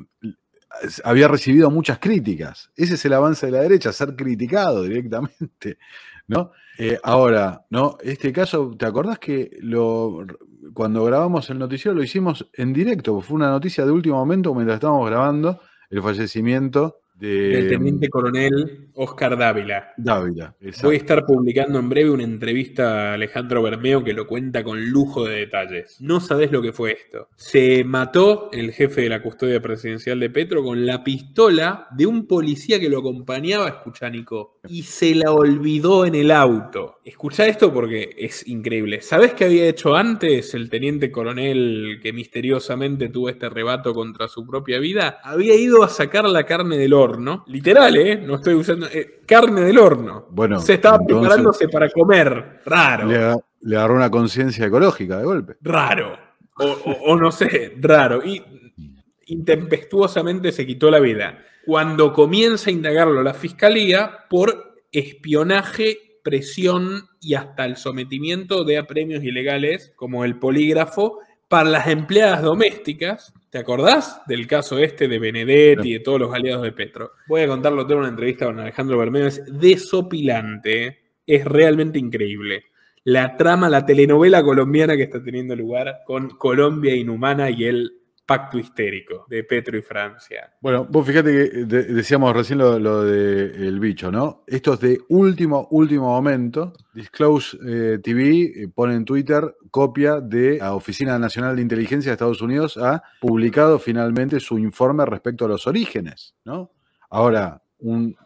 había recibido muchas críticas. Ese es el avance de la derecha, ser criticado directamente. ¿no? Eh, ahora, ¿no? Este caso, ¿te acordás que lo, cuando grabamos el noticiero lo hicimos en directo? Fue una noticia de último momento mientras estábamos grabando el fallecimiento del este, teniente coronel Oscar Dávila. Dávila, Voy a estar publicando en breve una entrevista a Alejandro Bermeo que lo cuenta con lujo de detalles. No sabés lo que fue esto. Se mató el jefe de la custodia presidencial de Petro con la pistola de un policía que lo acompañaba, escuchánico, Nico, y se la olvidó en el auto. Escucha esto porque es increíble. ¿Sabés qué había hecho antes el teniente coronel que misteriosamente tuvo este arrebato contra su propia vida? Había ido a sacar la carne del horno Literal, ¿eh? No estoy usando. Eh, carne del horno. Bueno. Se estaba preparándose para comer. Raro. Le, le agarró una conciencia ecológica de golpe. Raro. O, no sé, raro. Y intempestuosamente se quitó la vida. Cuando comienza a indagarlo la fiscalía por espionaje, presión y hasta el sometimiento de apremios ilegales como el polígrafo para las empleadas domésticas ¿Te acordás del caso este de Benedetti y de todos los aliados de Petro? Voy a contarlo tengo una entrevista con Alejandro Bermejo. Es desopilante. Es realmente increíble. La trama, la telenovela colombiana que está teniendo lugar con Colombia Inhumana y el pacto histérico de Petro y Francia. Bueno, vos fíjate que eh, decíamos recién lo, del bicho, ¿no? Esto es de último, último momento. Disclose eh, TV eh, pone en Twitter copia de la Oficina Nacional de Inteligencia de Estados Unidos ha publicado finalmente su informe respecto a los orígenes, ¿no? Ahora, un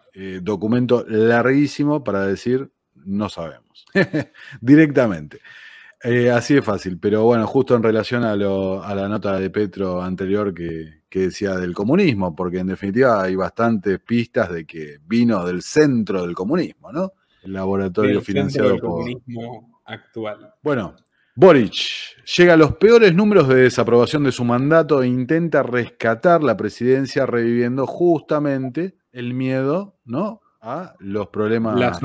documento larguísimo para decir no sabemos, directamente. Eh, así de fácil, pero bueno, justo en relación a, la nota de Petro anterior que, decía del comunismo, porque en definitiva hay bastantes pistas de que vino del centro del comunismo, ¿no? El laboratorio financiado del comunismo actual. Bueno, Boric llega a los peores números de desaprobación de su mandato e intenta rescatar la presidencia reviviendo justamente el miedo, ¿no? a los problemas. Las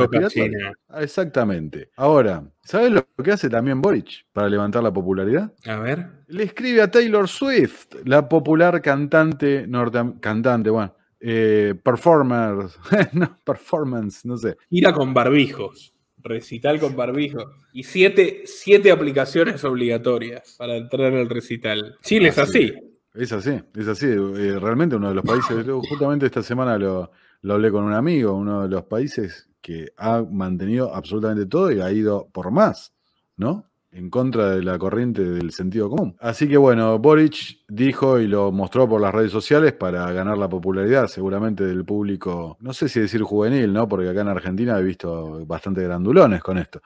Exactamente. Ahora, ¿sabes lo que hace también Boric para levantar la popularidad? A ver. Le escribe a Taylor Swift, la popular cantante norteamericana. Cantante, bueno. Eh, performer, performance, no sé. ira con barbijos. Recital con barbijos. Y siete, siete aplicaciones obligatorias para entrar en el recital. Chile es así. Es así, es así. Eh, realmente uno de los países, justamente esta semana lo, lo hablé con un amigo, uno de los países que ha mantenido absolutamente todo y ha ido por más, ¿no? En contra de la corriente del sentido común. Así que bueno, Boric dijo y lo mostró por las redes sociales para ganar la popularidad seguramente del público, no sé si decir juvenil, ¿no? Porque acá en Argentina he visto bastante grandulones con esto.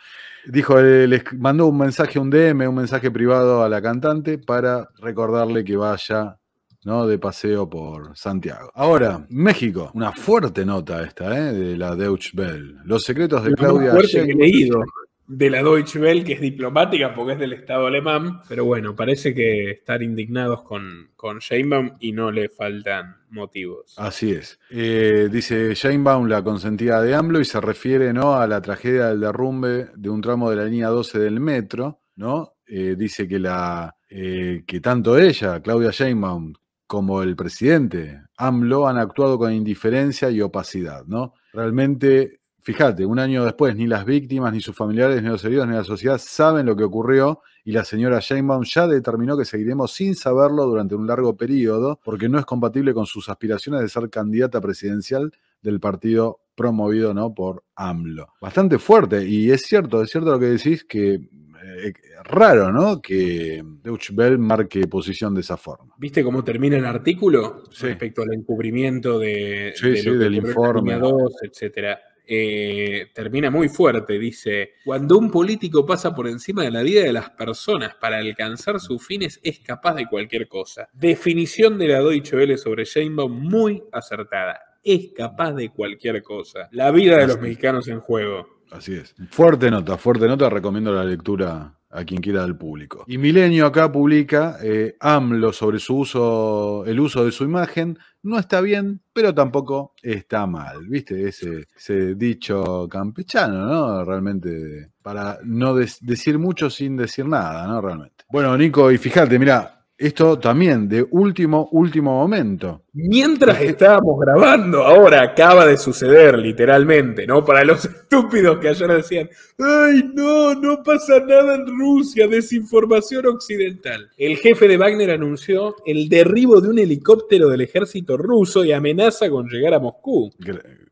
Dijo, eh, les mandó un mensaje, un DM, un mensaje privado a la cantante para recordarle que vaya de paseo por Santiago. Ahora, México, una fuerte nota esta, ¿eh? De la Deutsche Bell. Los secretos de Claudia. leído de la Deutsche Bell, que es diplomática porque es del Estado alemán, pero bueno, parece que están indignados con, con Sheinbaum y no le faltan motivos. Así es. Eh, dice Sheinbaum, la consentida de AMLO, y se refiere ¿no? a la tragedia del derrumbe de un tramo de la línea 12 del metro, ¿no? Eh, dice que la... que tanto ella, Claudia Sheinbaum, como el presidente AMLO han actuado con indiferencia y opacidad, ¿no? Realmente, fíjate, un año después ni las víctimas, ni sus familiares, ni los heridos, ni la sociedad saben lo que ocurrió y la señora Sheinbaum ya determinó que seguiremos sin saberlo durante un largo periodo porque no es compatible con sus aspiraciones de ser candidata presidencial del partido promovido ¿no? por AMLO. Bastante fuerte, y es cierto, es cierto lo que decís, que eh, raro, ¿no? Que Deutsche Bell marque posición de esa forma. ¿Viste cómo termina el artículo respecto al encubrimiento de, del informe? 2, etcétera? Eh, termina muy fuerte. Dice, cuando un político pasa por encima de la vida de las personas para alcanzar sus fines, es capaz de cualquier cosa. Definición de la Deutsche Welle sobre Sheinbaum muy acertada es capaz de cualquier cosa. La vida de los mexicanos en juego. Así es. Fuerte nota, fuerte nota. Recomiendo la lectura a quien quiera del público. Y Milenio acá publica eh, AMLO sobre su uso, el uso de su imagen. No está bien, pero tampoco está mal. ¿Viste? Ese, dicho campechano, ¿no? Realmente, para no decir mucho sin decir nada, ¿no? Realmente. Bueno, Nico, y fíjate, mira, esto también, de último, último momento. Mientras eh, estábamos grabando, ahora acaba de suceder, literalmente, ¿no? Para los estúpidos que ayer decían, ¡ay, no, no pasa nada en Rusia, desinformación occidental! El jefe de Wagner anunció el derribo de un helicóptero del ejército ruso y amenaza con llegar a Moscú.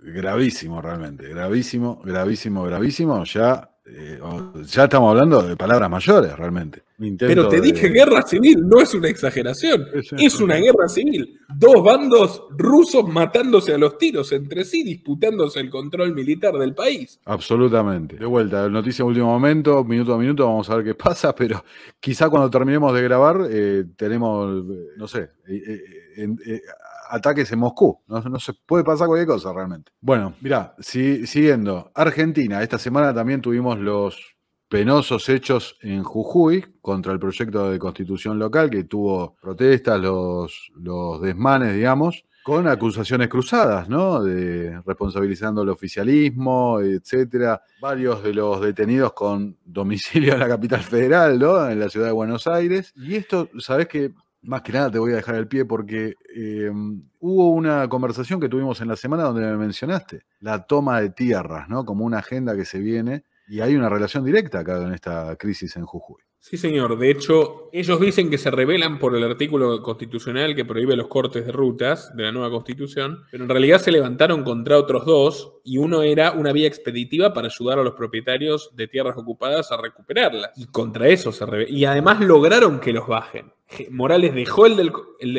gravísimo, realmente, gravísimo, gravísimo, gravísimo. Ya eh, ya estamos hablando de palabras mayores realmente. Pero te dije guerra civil, no es una exageración, es, una guerra civil. Dos bandos rusos matándose a los tiros entre sí, disputándose el control militar del país. Absolutamente. De vuelta, noticia de último momento, minuto a minuto, vamos a ver qué pasa, pero quizá cuando terminemos de grabar eh, tenemos, eh, no sé, ataques en Moscú. No, se puede pasar cualquier cosa realmente. Bueno, mirá, siguiendo. Argentina, esta semana también tuvimos los penosos hechos en Jujuy contra el proyecto de constitución local que tuvo protestas, los, los desmanes, digamos, con acusaciones cruzadas, ¿no? De responsabilizando el oficialismo, etcétera. Varios de los detenidos con domicilio en la capital federal, ¿no? En la ciudad de Buenos Aires. Y esto, sabes qué? más que nada te voy a dejar el pie porque em, hubo una conversación que tuvimos en la semana donde me mencionaste la toma de tierras, ¿no? Como una agenda que se viene y hay una relación directa acá en esta crisis en Jujuy. Sí, señor. De hecho, ellos dicen que se rebelan por el artículo constitucional que prohíbe los cortes de rutas de la nueva constitución, pero en realidad se levantaron contra otros dos y uno era una vía expeditiva para ayudar a los propietarios de tierras ocupadas a recuperarlas. Y contra eso se Y además lograron que los bajen. Morales dejó el del,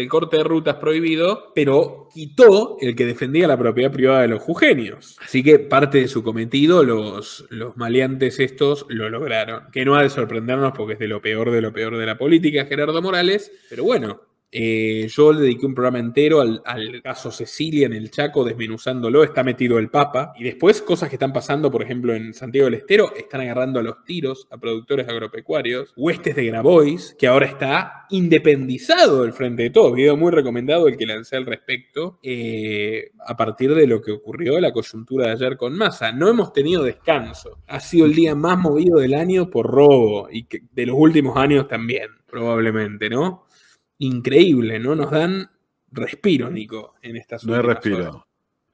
corte de rutas prohibido, pero quitó el que defendía la propiedad privada de los jugenios. Así que parte de su cometido, los, los maleantes estos lo lograron. Que no ha de sorprendernos porque es de lo peor de lo peor de la política, Gerardo Morales, pero bueno, eh, yo le dediqué un programa entero al, caso Cecilia en el Chaco, desmenuzándolo, está metido el Papa. Y después cosas que están pasando, por ejemplo, en Santiago del Estero, están agarrando a los tiros a productores agropecuarios. Huestes de Grabois, que ahora está independizado del Frente de Todos. Video muy recomendado el que lancé al respecto, eh, a partir de lo que ocurrió la coyuntura de ayer con Massa. No hemos tenido descanso. Ha sido el día más movido del año por robo y de los últimos años también, probablemente, ¿no? increíble, ¿no? Nos dan respiro, Nico, en estas No hay respiro.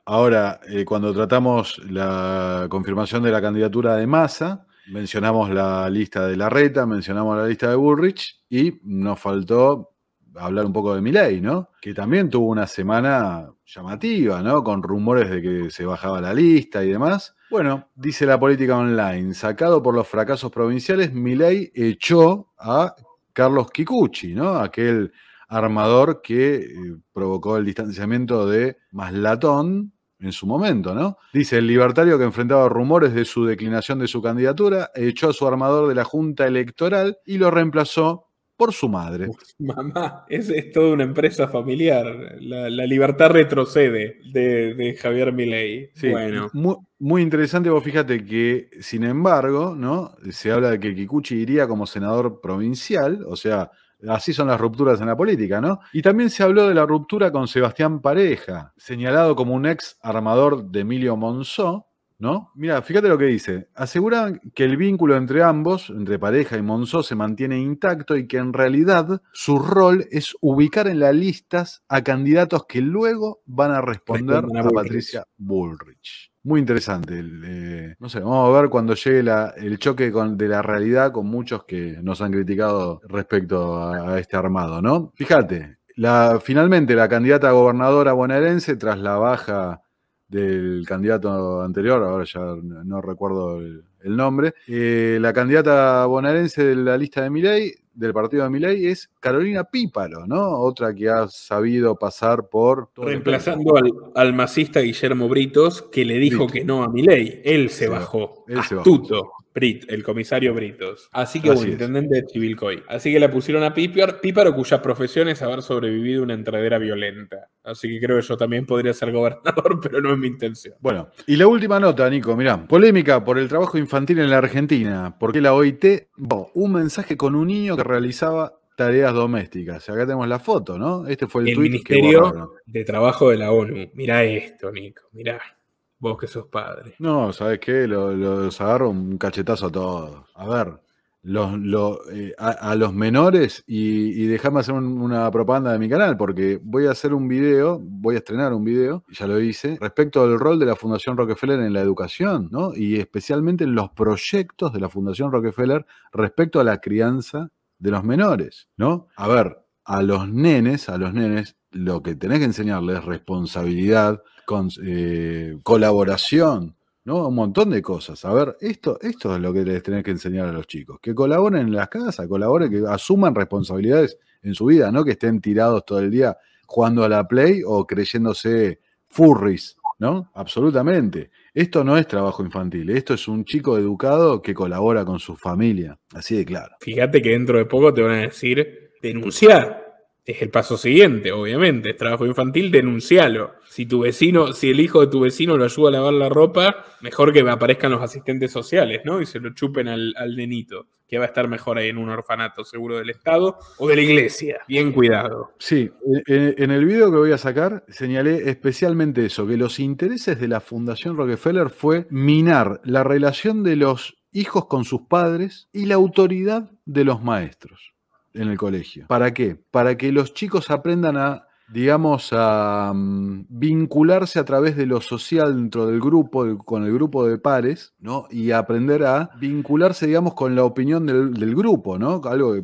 Ahora, eh, cuando tratamos la confirmación de la candidatura de Massa, mencionamos la lista de Larreta, mencionamos la lista de Bullrich y nos faltó hablar un poco de Milei, ¿no? Que también tuvo una semana llamativa, ¿no? Con rumores de que se bajaba la lista y demás. Bueno, dice la política online, sacado por los fracasos provinciales, Milei echó a Carlos Kikuchi, ¿no? Aquel armador que eh, provocó el distanciamiento de Maslatón en su momento, ¿no? Dice, el libertario que enfrentaba rumores de su declinación de su candidatura, echó a su armador de la Junta Electoral y lo reemplazó por su madre. Mamá, es, toda una empresa familiar. La, libertad retrocede de, Javier Milei. Muy, interesante, vos fíjate que, sin embargo, ¿no? Se habla de que Kikuchi iría como senador provincial, o sea, así son las rupturas en la política, ¿no? Y también se habló de la ruptura con Sebastián Pareja, señalado como un ex armador de Emilio Monzó, ¿no? Mira, fíjate lo que dice. Aseguran que el vínculo entre ambos, entre pareja y Monzó, se mantiene intacto y que en realidad su rol es ubicar en las listas a candidatos que luego van a responder a, Patricia Bullrich. Muy interesante. Eh, no sé, vamos a ver cuando llegue el choque de la realidad con muchos que nos han criticado respecto a, este armado, ¿no? Fíjate, la, finalmente la candidata a gobernadora bonaerense, tras la baja del candidato anterior, ahora ya no recuerdo el, nombre. Eh, la candidata bonaerense de la lista de Milei, del partido de Milei, es Carolina Píparo, ¿no? Otra que ha sabido pasar por. Reemplazando al, al masista Guillermo Britos, que le dijo que no a Milei. Él se bajó. Él Se bajó. Brit, el comisario Britos. Así que intendente de Chivilcoy. Así que la pusieron a Píparo, Píparo, cuya profesión es haber sobrevivido a una entradera violenta. Así que creo que yo también podría ser gobernador, pero no es mi intención. Bueno, y la última nota, Nico, mirá. Polémica por el trabajo infantil en la Argentina. Porque la OIT, un mensaje con un niño que realizaba tareas domésticas. Acá tenemos la foto, ¿no? Este fue el, el Ministerio de Trabajo de la ONU. Mirá esto, Nico, mirá. Vos que sos padre. No, ¿sabes qué? Los, agarro un cachetazo a todos. A ver, los, eh, a, los menores y, y hacer una propaganda de mi canal, porque voy a hacer un video, voy a estrenar un video, ya lo hice, respecto al rol de la Fundación Rockefeller en la educación, ¿no? Y especialmente en los proyectos de la Fundación Rockefeller respecto a la crianza de los menores, ¿no? A ver, a los nenes, a los nenes, lo que tenés que enseñarles es responsabilidad, eh, colaboración, ¿no? Un montón de cosas. A ver, esto, esto es lo que les tenés que enseñar a los chicos. Que colaboren en las casas, colaboren, que asuman responsabilidades en su vida, no que estén tirados todo el día jugando a la play o creyéndose furries, ¿no? Absolutamente. Esto no es trabajo infantil, esto es un chico educado que colabora con su familia, así de claro. Fíjate que dentro de poco te van a decir, denunciar es el paso siguiente, obviamente. Es trabajo infantil, denuncialo. Si tu vecino, si el hijo de tu vecino lo ayuda a lavar la ropa, mejor que aparezcan los asistentes sociales, ¿no? Y se lo chupen al, al nenito, que va a estar mejor ahí en un orfanato seguro del Estado o de la iglesia. Bien cuidado. Sí, en, en el video que voy a sacar señalé especialmente eso, que los intereses de la Fundación Rockefeller fue minar la relación de los hijos con sus padres y la autoridad de los maestros en el colegio. ¿Para qué? Para que los chicos aprendan a, digamos, a mm, vincularse a través de lo social dentro del grupo, con el grupo de pares, ¿no? Y aprender a vincularse, digamos, con la opinión del, grupo, ¿no? Algo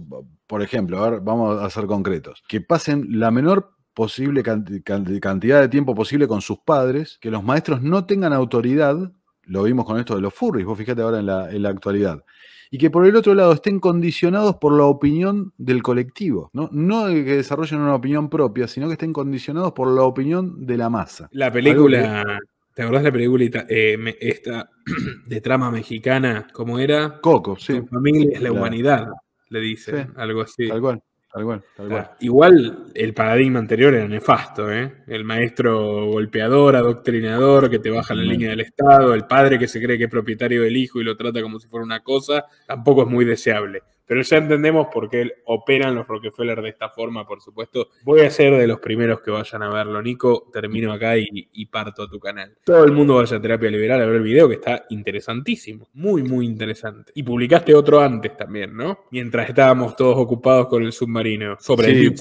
por ejemplo, ver, vamos a ser concretos, que pasen la menor posible cantidad de tiempo posible con sus padres, que los maestros no tengan autoridad, lo vimos con esto de los furries, vos fíjate ahora en la, en la actualidad, y que por el otro lado estén condicionados por la opinión del colectivo, ¿no? No que desarrollen una opinión propia, sino que estén condicionados por la opinión de la masa. La película, ¿te acordás de la película eh, esta de trama mexicana? ¿Cómo era? Coco, sí. Tu familia es la, humanidad, le dice algo así. Tal cual. Tal igual el paradigma anterior era nefasto, ¿eh? El maestro golpeador, adoctrinador, que te baja la línea del Estado, el padre que se cree que es propietario del hijo y lo trata como si fuera una cosa, tampoco es muy deseable. Pero ya entendemos por qué operan los Rockefeller de esta forma, por supuesto. Voy a ser de los primeros que vayan a verlo, Nico. Termino acá y, parto a tu canal. Todo el mundo vaya a Terapia Liberal a ver el video, que está interesantísimo. Muy, muy interesante. Y publicaste otro antes también, ¿no? Mientras estábamos todos ocupados con el submarino. Sobre sí, el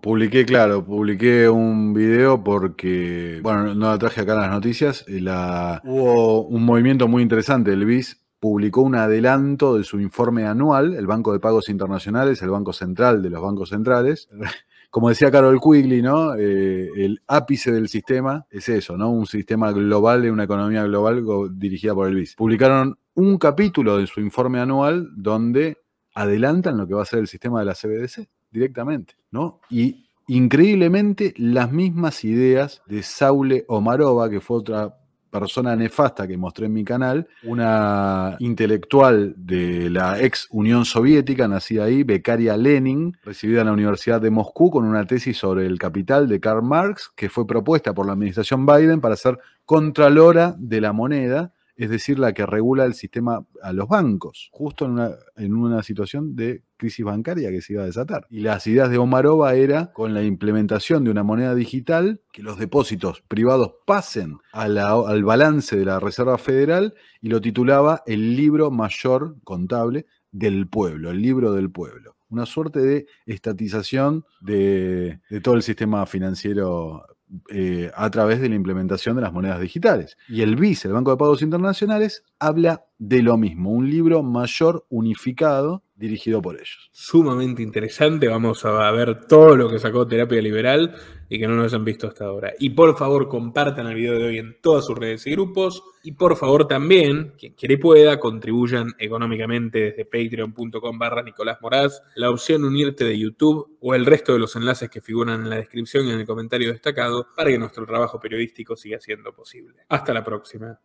Publiqué, claro, publiqué un video porque, bueno, no la traje acá en las noticias. Eh, la, hubo un movimiento muy interesante del BIS publicó un adelanto de su informe anual, el Banco de Pagos Internacionales, el Banco Central de los bancos centrales. Como decía Carol Quigley, ¿no? Eh, el ápice del sistema es eso, ¿no? Un sistema global, de una economía global dirigida por el BIS. Publicaron un capítulo de su informe anual donde adelantan lo que va a ser el sistema de la CBDC directamente, ¿no? Y increíblemente las mismas ideas de Saule Omarova, que fue otra persona nefasta que mostré en mi canal, una intelectual de la ex Unión Soviética, nacida ahí, becaria Lenin, recibida en la Universidad de Moscú con una tesis sobre el capital de Karl Marx, que fue propuesta por la administración Biden para ser contralora de la moneda, es decir, la que regula el sistema a los bancos, justo en una, en una situación de crisis bancaria que se iba a desatar. Y las ideas de Omarova era, con la implementación de una moneda digital, que los depósitos privados pasen al balance de la Reserva Federal y lo titulaba el libro mayor contable del pueblo, el libro del pueblo. Una suerte de estatización de, todo el sistema financiero eh, a través de la implementación de las monedas digitales. Y el BIS, el Banco de Pagos Internacionales, habla de lo mismo, un libro mayor unificado dirigido por ellos. Sumamente interesante, vamos a ver todo lo que sacó Terapia Liberal y que no lo hayan visto hasta ahora. Y por favor compartan el video de hoy en todas sus redes y grupos y por favor también, quien quiera pueda, contribuyan económicamente desde patreon.com barra Nicolás Moraz, la opción unirte de YouTube o el resto de los enlaces que figuran en la descripción y en el comentario destacado para que nuestro trabajo periodístico siga siendo posible. Hasta la próxima.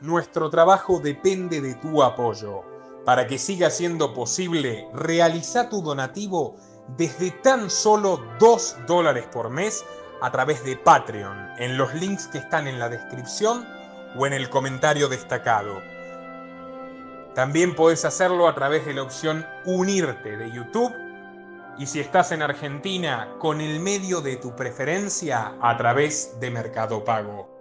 Nuestro trabajo depende de tu apoyo. Para que siga siendo posible, realiza tu donativo desde tan solo 2 dólares por mes a través de Patreon, en los links que están en la descripción o en el comentario destacado. También puedes hacerlo a través de la opción Unirte de YouTube y si estás en Argentina, con el medio de tu preferencia a través de Mercado Pago.